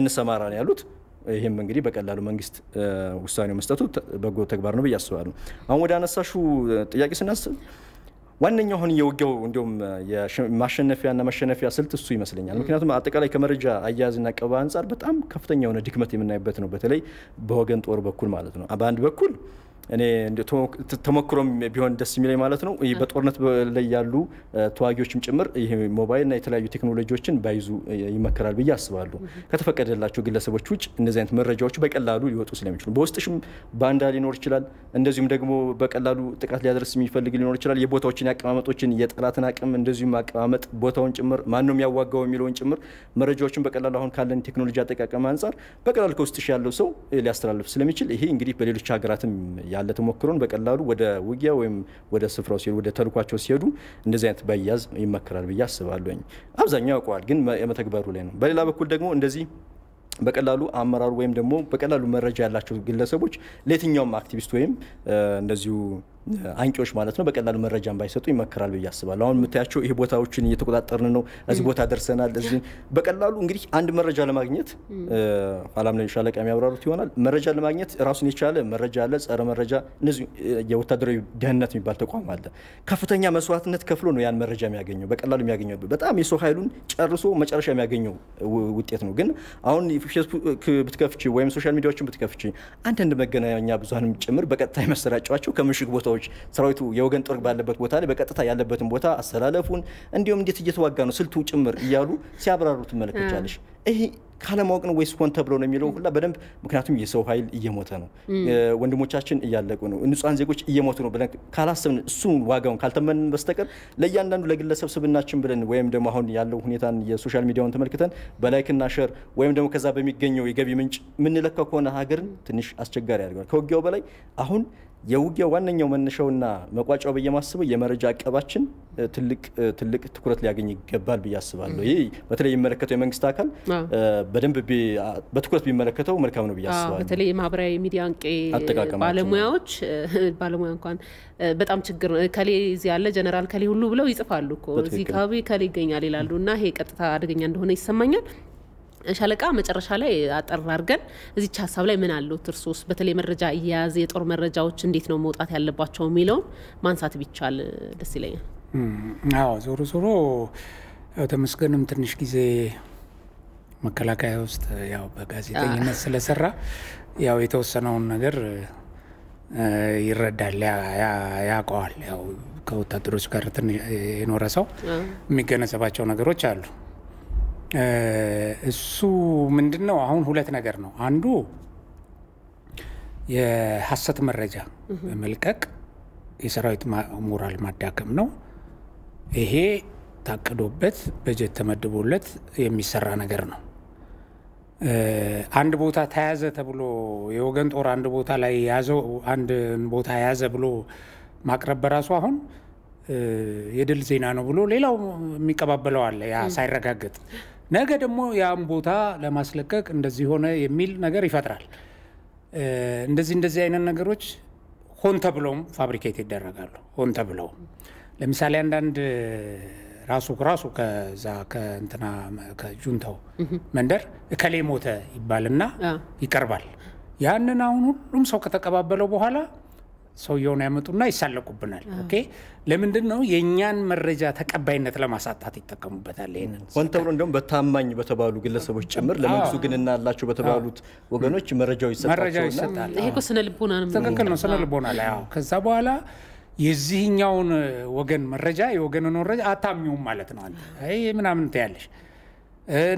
እንሰማራ ነው ያሉት። ይህም እንግዲህ በቀላሉ መንግስት ውሳኔው መስጠቱ በጎ ተግባር ነው ብዬ አስባለሁ። አሁን ወደ አነሳሹ ጥያቄ ስናስብ ዋነኛው አሁን የውጊያው እንዲሁም ማሸነፊያና መሸነፊያ ስልት እሱ ይመስለኛል። ምክንያቱም አጠቃላይ ከመረጃ አያያዝና ቀባ አንጻር በጣም ከፍተኛ የሆነ ድክመት የምናይበት ነው፣ በተለይ በወገን ጦር በኩል ማለት ነው። በአንድ በኩል እኔ ተሞክሮም ቢሆን ደስ የሚለኝ ማለት ነው በጦርነት ላይ ያሉ ተዋጊዎችም ጭምር ይህ ሞባይልና የተለያዩ ቴክኖሎጂዎችን ባይዙ ይመከራል ብዬ አስባለሁ። ከተፈቀደላቸው ግለሰቦች ውጭ እነዚህ አይነት መረጃዎች በቀላሉ ሊወጡ ስለሚችሉ በውስጥሽም ባንዳ ሊኖር ይችላል። እንደዚሁም ደግሞ በቀላሉ ጥቃት ሊያደርስ የሚፈልግ ሊኖር ይችላል። የቦታዎችን አቀማመጦችን፣ የጠላትን አቅም እንደዚሁም አቀማመጥ ቦታውን ጭምር ማን ነው የሚያዋጋው የሚለውን ጭምር መረጃዎችን በቀላሉ አሁን ካለን ቴክኖሎጂ አጠቃቀም አንጻር በቀላሉ ከውስጥሽ ያለው ሰው ሊያስተላልፍ ስለሚችል ይሄ እንግዲህ በሌሎች ሀገራትም ያለ ተሞክሮን በቀላሉ ወደ ውጊያ ወይም ወደ ስፍራው ሲሄዱ ወደ ተልኳቸው ሲሄዱ እንደዚህ አይነት በያዝ ይመከራል ብዬ አስባለኝ አብዛኛው ያውቀዋል፣ ግን የመተግበሩ ላይ ነው። በሌላ በኩል ደግሞ እንደዚህ በቀላሉ አመራሩ ወይም ደግሞ በቀላሉ መረጃ ያላቸው ግለሰቦች ለየትኛውም አክቲቪስት ወይም እንደዚሁ አንቂዎች ማለት ነው በቀላሉ መረጃ ባይሰጡ ይመከራል ብዬ አስባለሁ። አሁን የምታያቸው ይሄ ቦታዎችን እየተቆጣጠርን ነው፣ እዚህ ቦታ ደርሰናል፣ እዚህ በቀላሉ እንግዲህ አንድ መረጃ ለማግኘት ኋላም ላይ ሻለቃ የሚያብራሩት ይሆናል። መረጃ ለማግኘት ራሱን የቻለ መረጃ አለ፣ ጸረ መረጃ እነዚህ የወታደራዊ ደህንነት የሚባል ተቋም አለ። ከፍተኛ መስዋዕትነት ከፍሎ ነው ያን መረጃ የሚያገኘው፣ በቀላሉ የሚያገኘው በጣም የሰው ኃይሉን ጨርሶ መጨረሻ የሚያገኘው ውጤት ነው። ግን አሁን ፌስቡክ ብትከፍች ወይም ሶሻል ሚዲያዎችን ብትከፍች አንዳንድ መገናኛ ብዙሀንም ጭምር በቀጥታ የመሰራጫቸው ከምሽግ ቦታ ሁኔታዎች ሰራዊቱ የወገን ጦር ባለበት ቦታ ላይ በቀጥታ ያለበትን ቦታ አሰላለፉን፣ እንዲሁም እንዴት እየተዋጋ ነው ስልቱ ጭምር እያሉ ሲያብራሩ ትመለከቻለሽ። ይሄ ካለማወቅ ነው ወይስ ሆን ተብሎ ነው የሚለው ሁላ በደንብ ምክንያቱም የሰው ኃይል እየሞተ ነው፣ ወንድሞቻችን እያለቁ ነው፣ ንጹሐን ዜጎች እየሞቱ ነው ብለን ካላሰብን እሱን ዋጋውን ካልተመንን በስተቀር ለእያንዳንዱ ለግለሰብ ስብናችን ብለን ወይም ደግሞ አሁን ያለው ሁኔታን የሶሻል ሚዲያውን ተመልክተን በላይክና ሸር ወይም ደግሞ ከዛ በሚገኘው የገቢ ምንጭ የምንለካው ከሆነ ሀገርን ትንሽ አስቸጋሪ ያደርገዋል። ከውጊያው በላይ አሁን የውጊያው ዋነኛው መነሻውና መቋጫው ብዬ ማስበው የመረጃ አቀባችን ትልቅ ትልቅ ትኩረት ሊያገኝ ይገባል ብዬ አስባለሁ። ይህ በተለይ የሚመለከተው የመንግስት አካል በደንብ በትኩረት ቢመለከተው መልካም ነው ብዬ አስባለሁ።
በተለይ የማህበራዊ ሚዲያ አንቄ ባለሙያዎች ባለሙያ እንኳን በጣም ችግር ነው። ከሌ እዚህ ያለ ጀነራል ከሌ ሁሉ ብለው ይጽፋሉ እኮ እዚህ አካባቢ ከሌ ይገኛል ይላሉ እና ይሄ ቀጥታ አደገኛ እንደሆነ ይሰማኛል። ሻለቃ መጨረሻ ላይ አጠር አድርገን እዚች ሀሳብ ላይ ምን አሉት እርሶስ? በተለይ መረጃ እያያዝ የጦር መረጃዎች እንዴት ነው መውጣት ያለባቸው የሚለውን ማንሳት ቢቻል ደስ ይለኛል።
አዎ ዞሮ ዞሮ ተመስገንም ትንሽ ጊዜ መከላከያ ውስጥ ያው በጋዜጠኝነት ስለሰራ ያው የተወሰነውን ነገር ይረዳል፣ ያውቀዋል። ያው ከወታደሮች ጋር የኖረ ሰው የሚገነዘባቸው ነገሮች አሉ። እሱ ምንድን ነው? አሁን ሁለት ነገር ነው። አንዱ የሀሰት መረጃ መልቀቅ የሰራዊት ሞራል ማዳከም ነው። ይሄ ታቅዶበት በጀት ተመድቦለት የሚሰራ ነገር ነው። አንድ ቦታ ተያዘ ተብሎ የወገን ጦር አንድ ቦታ ላይ ያዘው አንድ ቦታ የያዘ ብሎ ማቅረብ በራሱ አሁን የድል ዜና ነው ብሎ ሌላው የሚቀባበለው አለ ያ ሳይረጋገጥ ነገ ደግሞ ያን ቦታ ለማስለቀቅ እንደዚህ ሆነ የሚል ነገር ይፈጥራል። እንደዚህ እንደዚህ አይነት ነገሮች ሆን ተብለውም ፋብሪኬት ይደረጋሉ። ሆን ተብለው ለምሳሌ አንዳንድ ራሱ ራሱ ከዛ ከእንትና ከጁንታው መንደር እከሌ ሞተ ይባልና ይቀርባል። ያንን አሁን ሁሉም ሰው ከተቀባበለው በኋላ ሰውየውን ያመጡና ይሳለቁብናል። ኦኬ ለምንድን ነው የእኛን መረጃ ተቀባይነት ለማሳጣት
ይጠቀሙበታል። ይህንን ሆን ተብሎ እንዲሁም በታማኝ በተባሉ ግለሰቦች ጭምር ለመንግስቱ ግንና ያላቸው በተባሉት ወገኖች መረጃው ይሰጣል። ይሄ
ስነ ልቦና ነው። ትክክል ነው፣ ስነ ልቦና ላይ አዎ። ከዛ በኋላ የዚህኛውን ወገን መረጃ የወገንን መረጃ አታምኚውም ማለት ነው። አንተ አይ ምናምን ትያለሽ።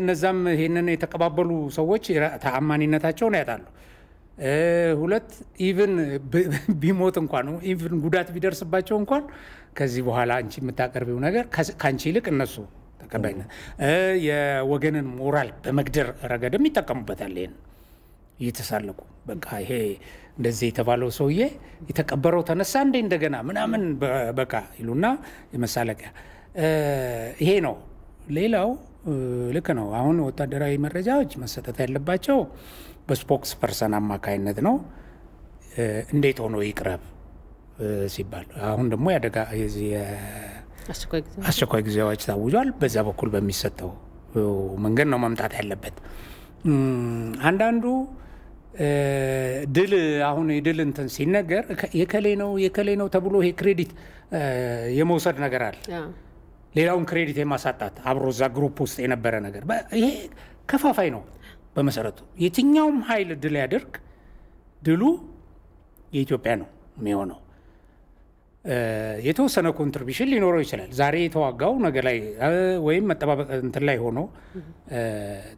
እነዛም ይህንን የተቀባበሉ ሰዎች ተአማኒነታቸውን ያጣሉ። ሁለት ኢቭን ቢሞት እንኳን ኢቭን ጉዳት ቢደርስባቸው እንኳን ከዚህ በኋላ አንቺ የምታቀርቢው ነገር ከአንቺ ይልቅ እነሱ ተቀባይነት የወገንን ሞራል በመግደር ረገድም ይጠቀሙበታል። ይህን እየተሳለቁ በቃ ይሄ እንደዚህ የተባለው ሰውዬ የተቀበረው ተነሳ እንዴ እንደገና ምናምን በቃ ይሉና የመሳለቂያ ይሄ ነው። ሌላው ልክ ነው። አሁን ወታደራዊ መረጃዎች መሰጠት ያለባቸው በስፖክስ ፐርሰን አማካይነት ነው። እንዴት ሆኖ ይቅረብ ሲባል አሁን ደግሞ አስቸኳይ ጊዜ አዋጅ ታውጇል። በዛ በኩል በሚሰጠው መንገድ ነው መምጣት ያለበት። አንዳንዱ ድል አሁን የድል እንትን ሲነገር የከሌ ነው የከሌ ነው ተብሎ ይሄ ክሬዲት የመውሰድ ነገር አለ። ሌላውን ክሬዲት የማሳጣት አብሮ እዛ ግሩፕ ውስጥ የነበረ ነገር ይሄ ከፋፋይ ነው። በመሰረቱ የትኛውም ኃይል ድል ያደርግ ድሉ የኢትዮጵያ ነው የሚሆነው። የተወሰነ ኮንትሪቢሽን ሊኖረው ይችላል። ዛሬ የተዋጋው ነገ ላይ ወይም መጠባበቅ እንትን ላይ ሆኖ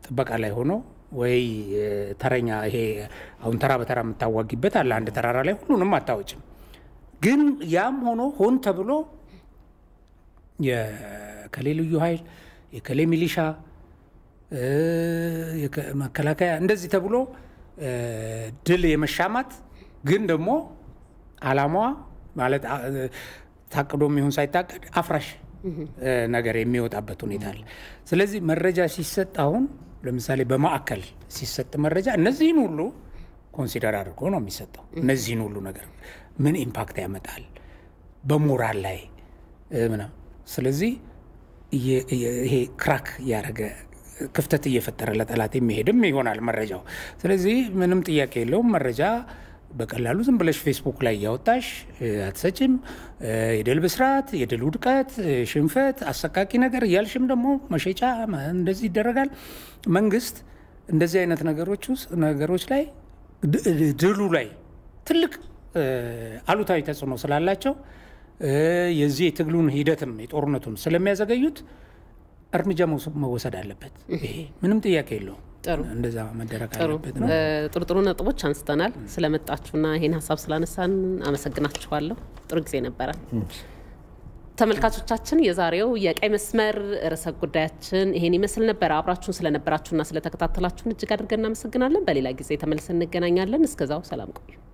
ጥበቃ ላይ ሆኖ ወይ ተረኛ ይሄ አሁን ተራ በተራ የምታዋጊበት አለ። አንድ ተራራ ላይ ሁሉንም አታወጭም። ግን ያም ሆኖ ሆን ተብሎ የከሌ ልዩ ኃይል የከሌ ሚሊሻ መከላከያ እንደዚህ ተብሎ ድል የመሻማት ግን ደግሞ አላማዋ ማለት ታቅዶ የሚሆን ሳይታቀድ አፍራሽ ነገር የሚወጣበት ሁኔታ አለ። ስለዚህ መረጃ ሲሰጥ አሁን ለምሳሌ በማዕከል ሲሰጥ መረጃ እነዚህን ሁሉ ኮንሲደር አድርጎ ነው የሚሰጠው። እነዚህን ሁሉ ነገር ምን ኢምፓክት ያመጣል በሞራል ላይ ምናምን። ስለዚህ ይሄ ክራክ ያደረገ ክፍተት እየፈጠረ ለጠላት የሚሄድም ይሆናል መረጃው። ስለዚህ ምንም ጥያቄ የለውም መረጃ በቀላሉ ዝም ብለሽ ፌስቡክ ላይ እያወጣሽ አትሰጭም። የድል ብስራት፣ የድል ውድቀት፣ ሽንፈት፣ አሰቃቂ ነገር እያልሽም ደግሞ መሸጫ እንደዚህ ይደረጋል። መንግስት እንደዚህ አይነት ነገሮች ነገሮች ላይ ድሉ ላይ ትልቅ አሉታዊ ተጽዕኖ ስላላቸው የዚህ የትግሉን ሂደትም የጦርነቱን ስለሚያዘገዩት እርምጃ መወሰድ አለበት። ይሄ ምንም ጥያቄ የለውም። ጥሩ እንደዛ መደረግ አለበት ነው።
ጥሩ ጥሩ ነጥቦች አንስተናል። ስለመጣችሁና ይሄን ሀሳብ ስላነሳን አመሰግናችኋለሁ። ጥሩ ጊዜ ነበረ። ተመልካቾቻችን የዛሬው የቀይ መስመር ርዕሰ ጉዳያችን ይሄን ይመስል ነበር። አብራችሁን ስለነበራችሁና ስለተከታተላችሁን እጅግ አድርገን እናመሰግናለን። በሌላ ጊዜ ተመልሰን እንገናኛለን። እስከዛው ሰላም ቆዩ።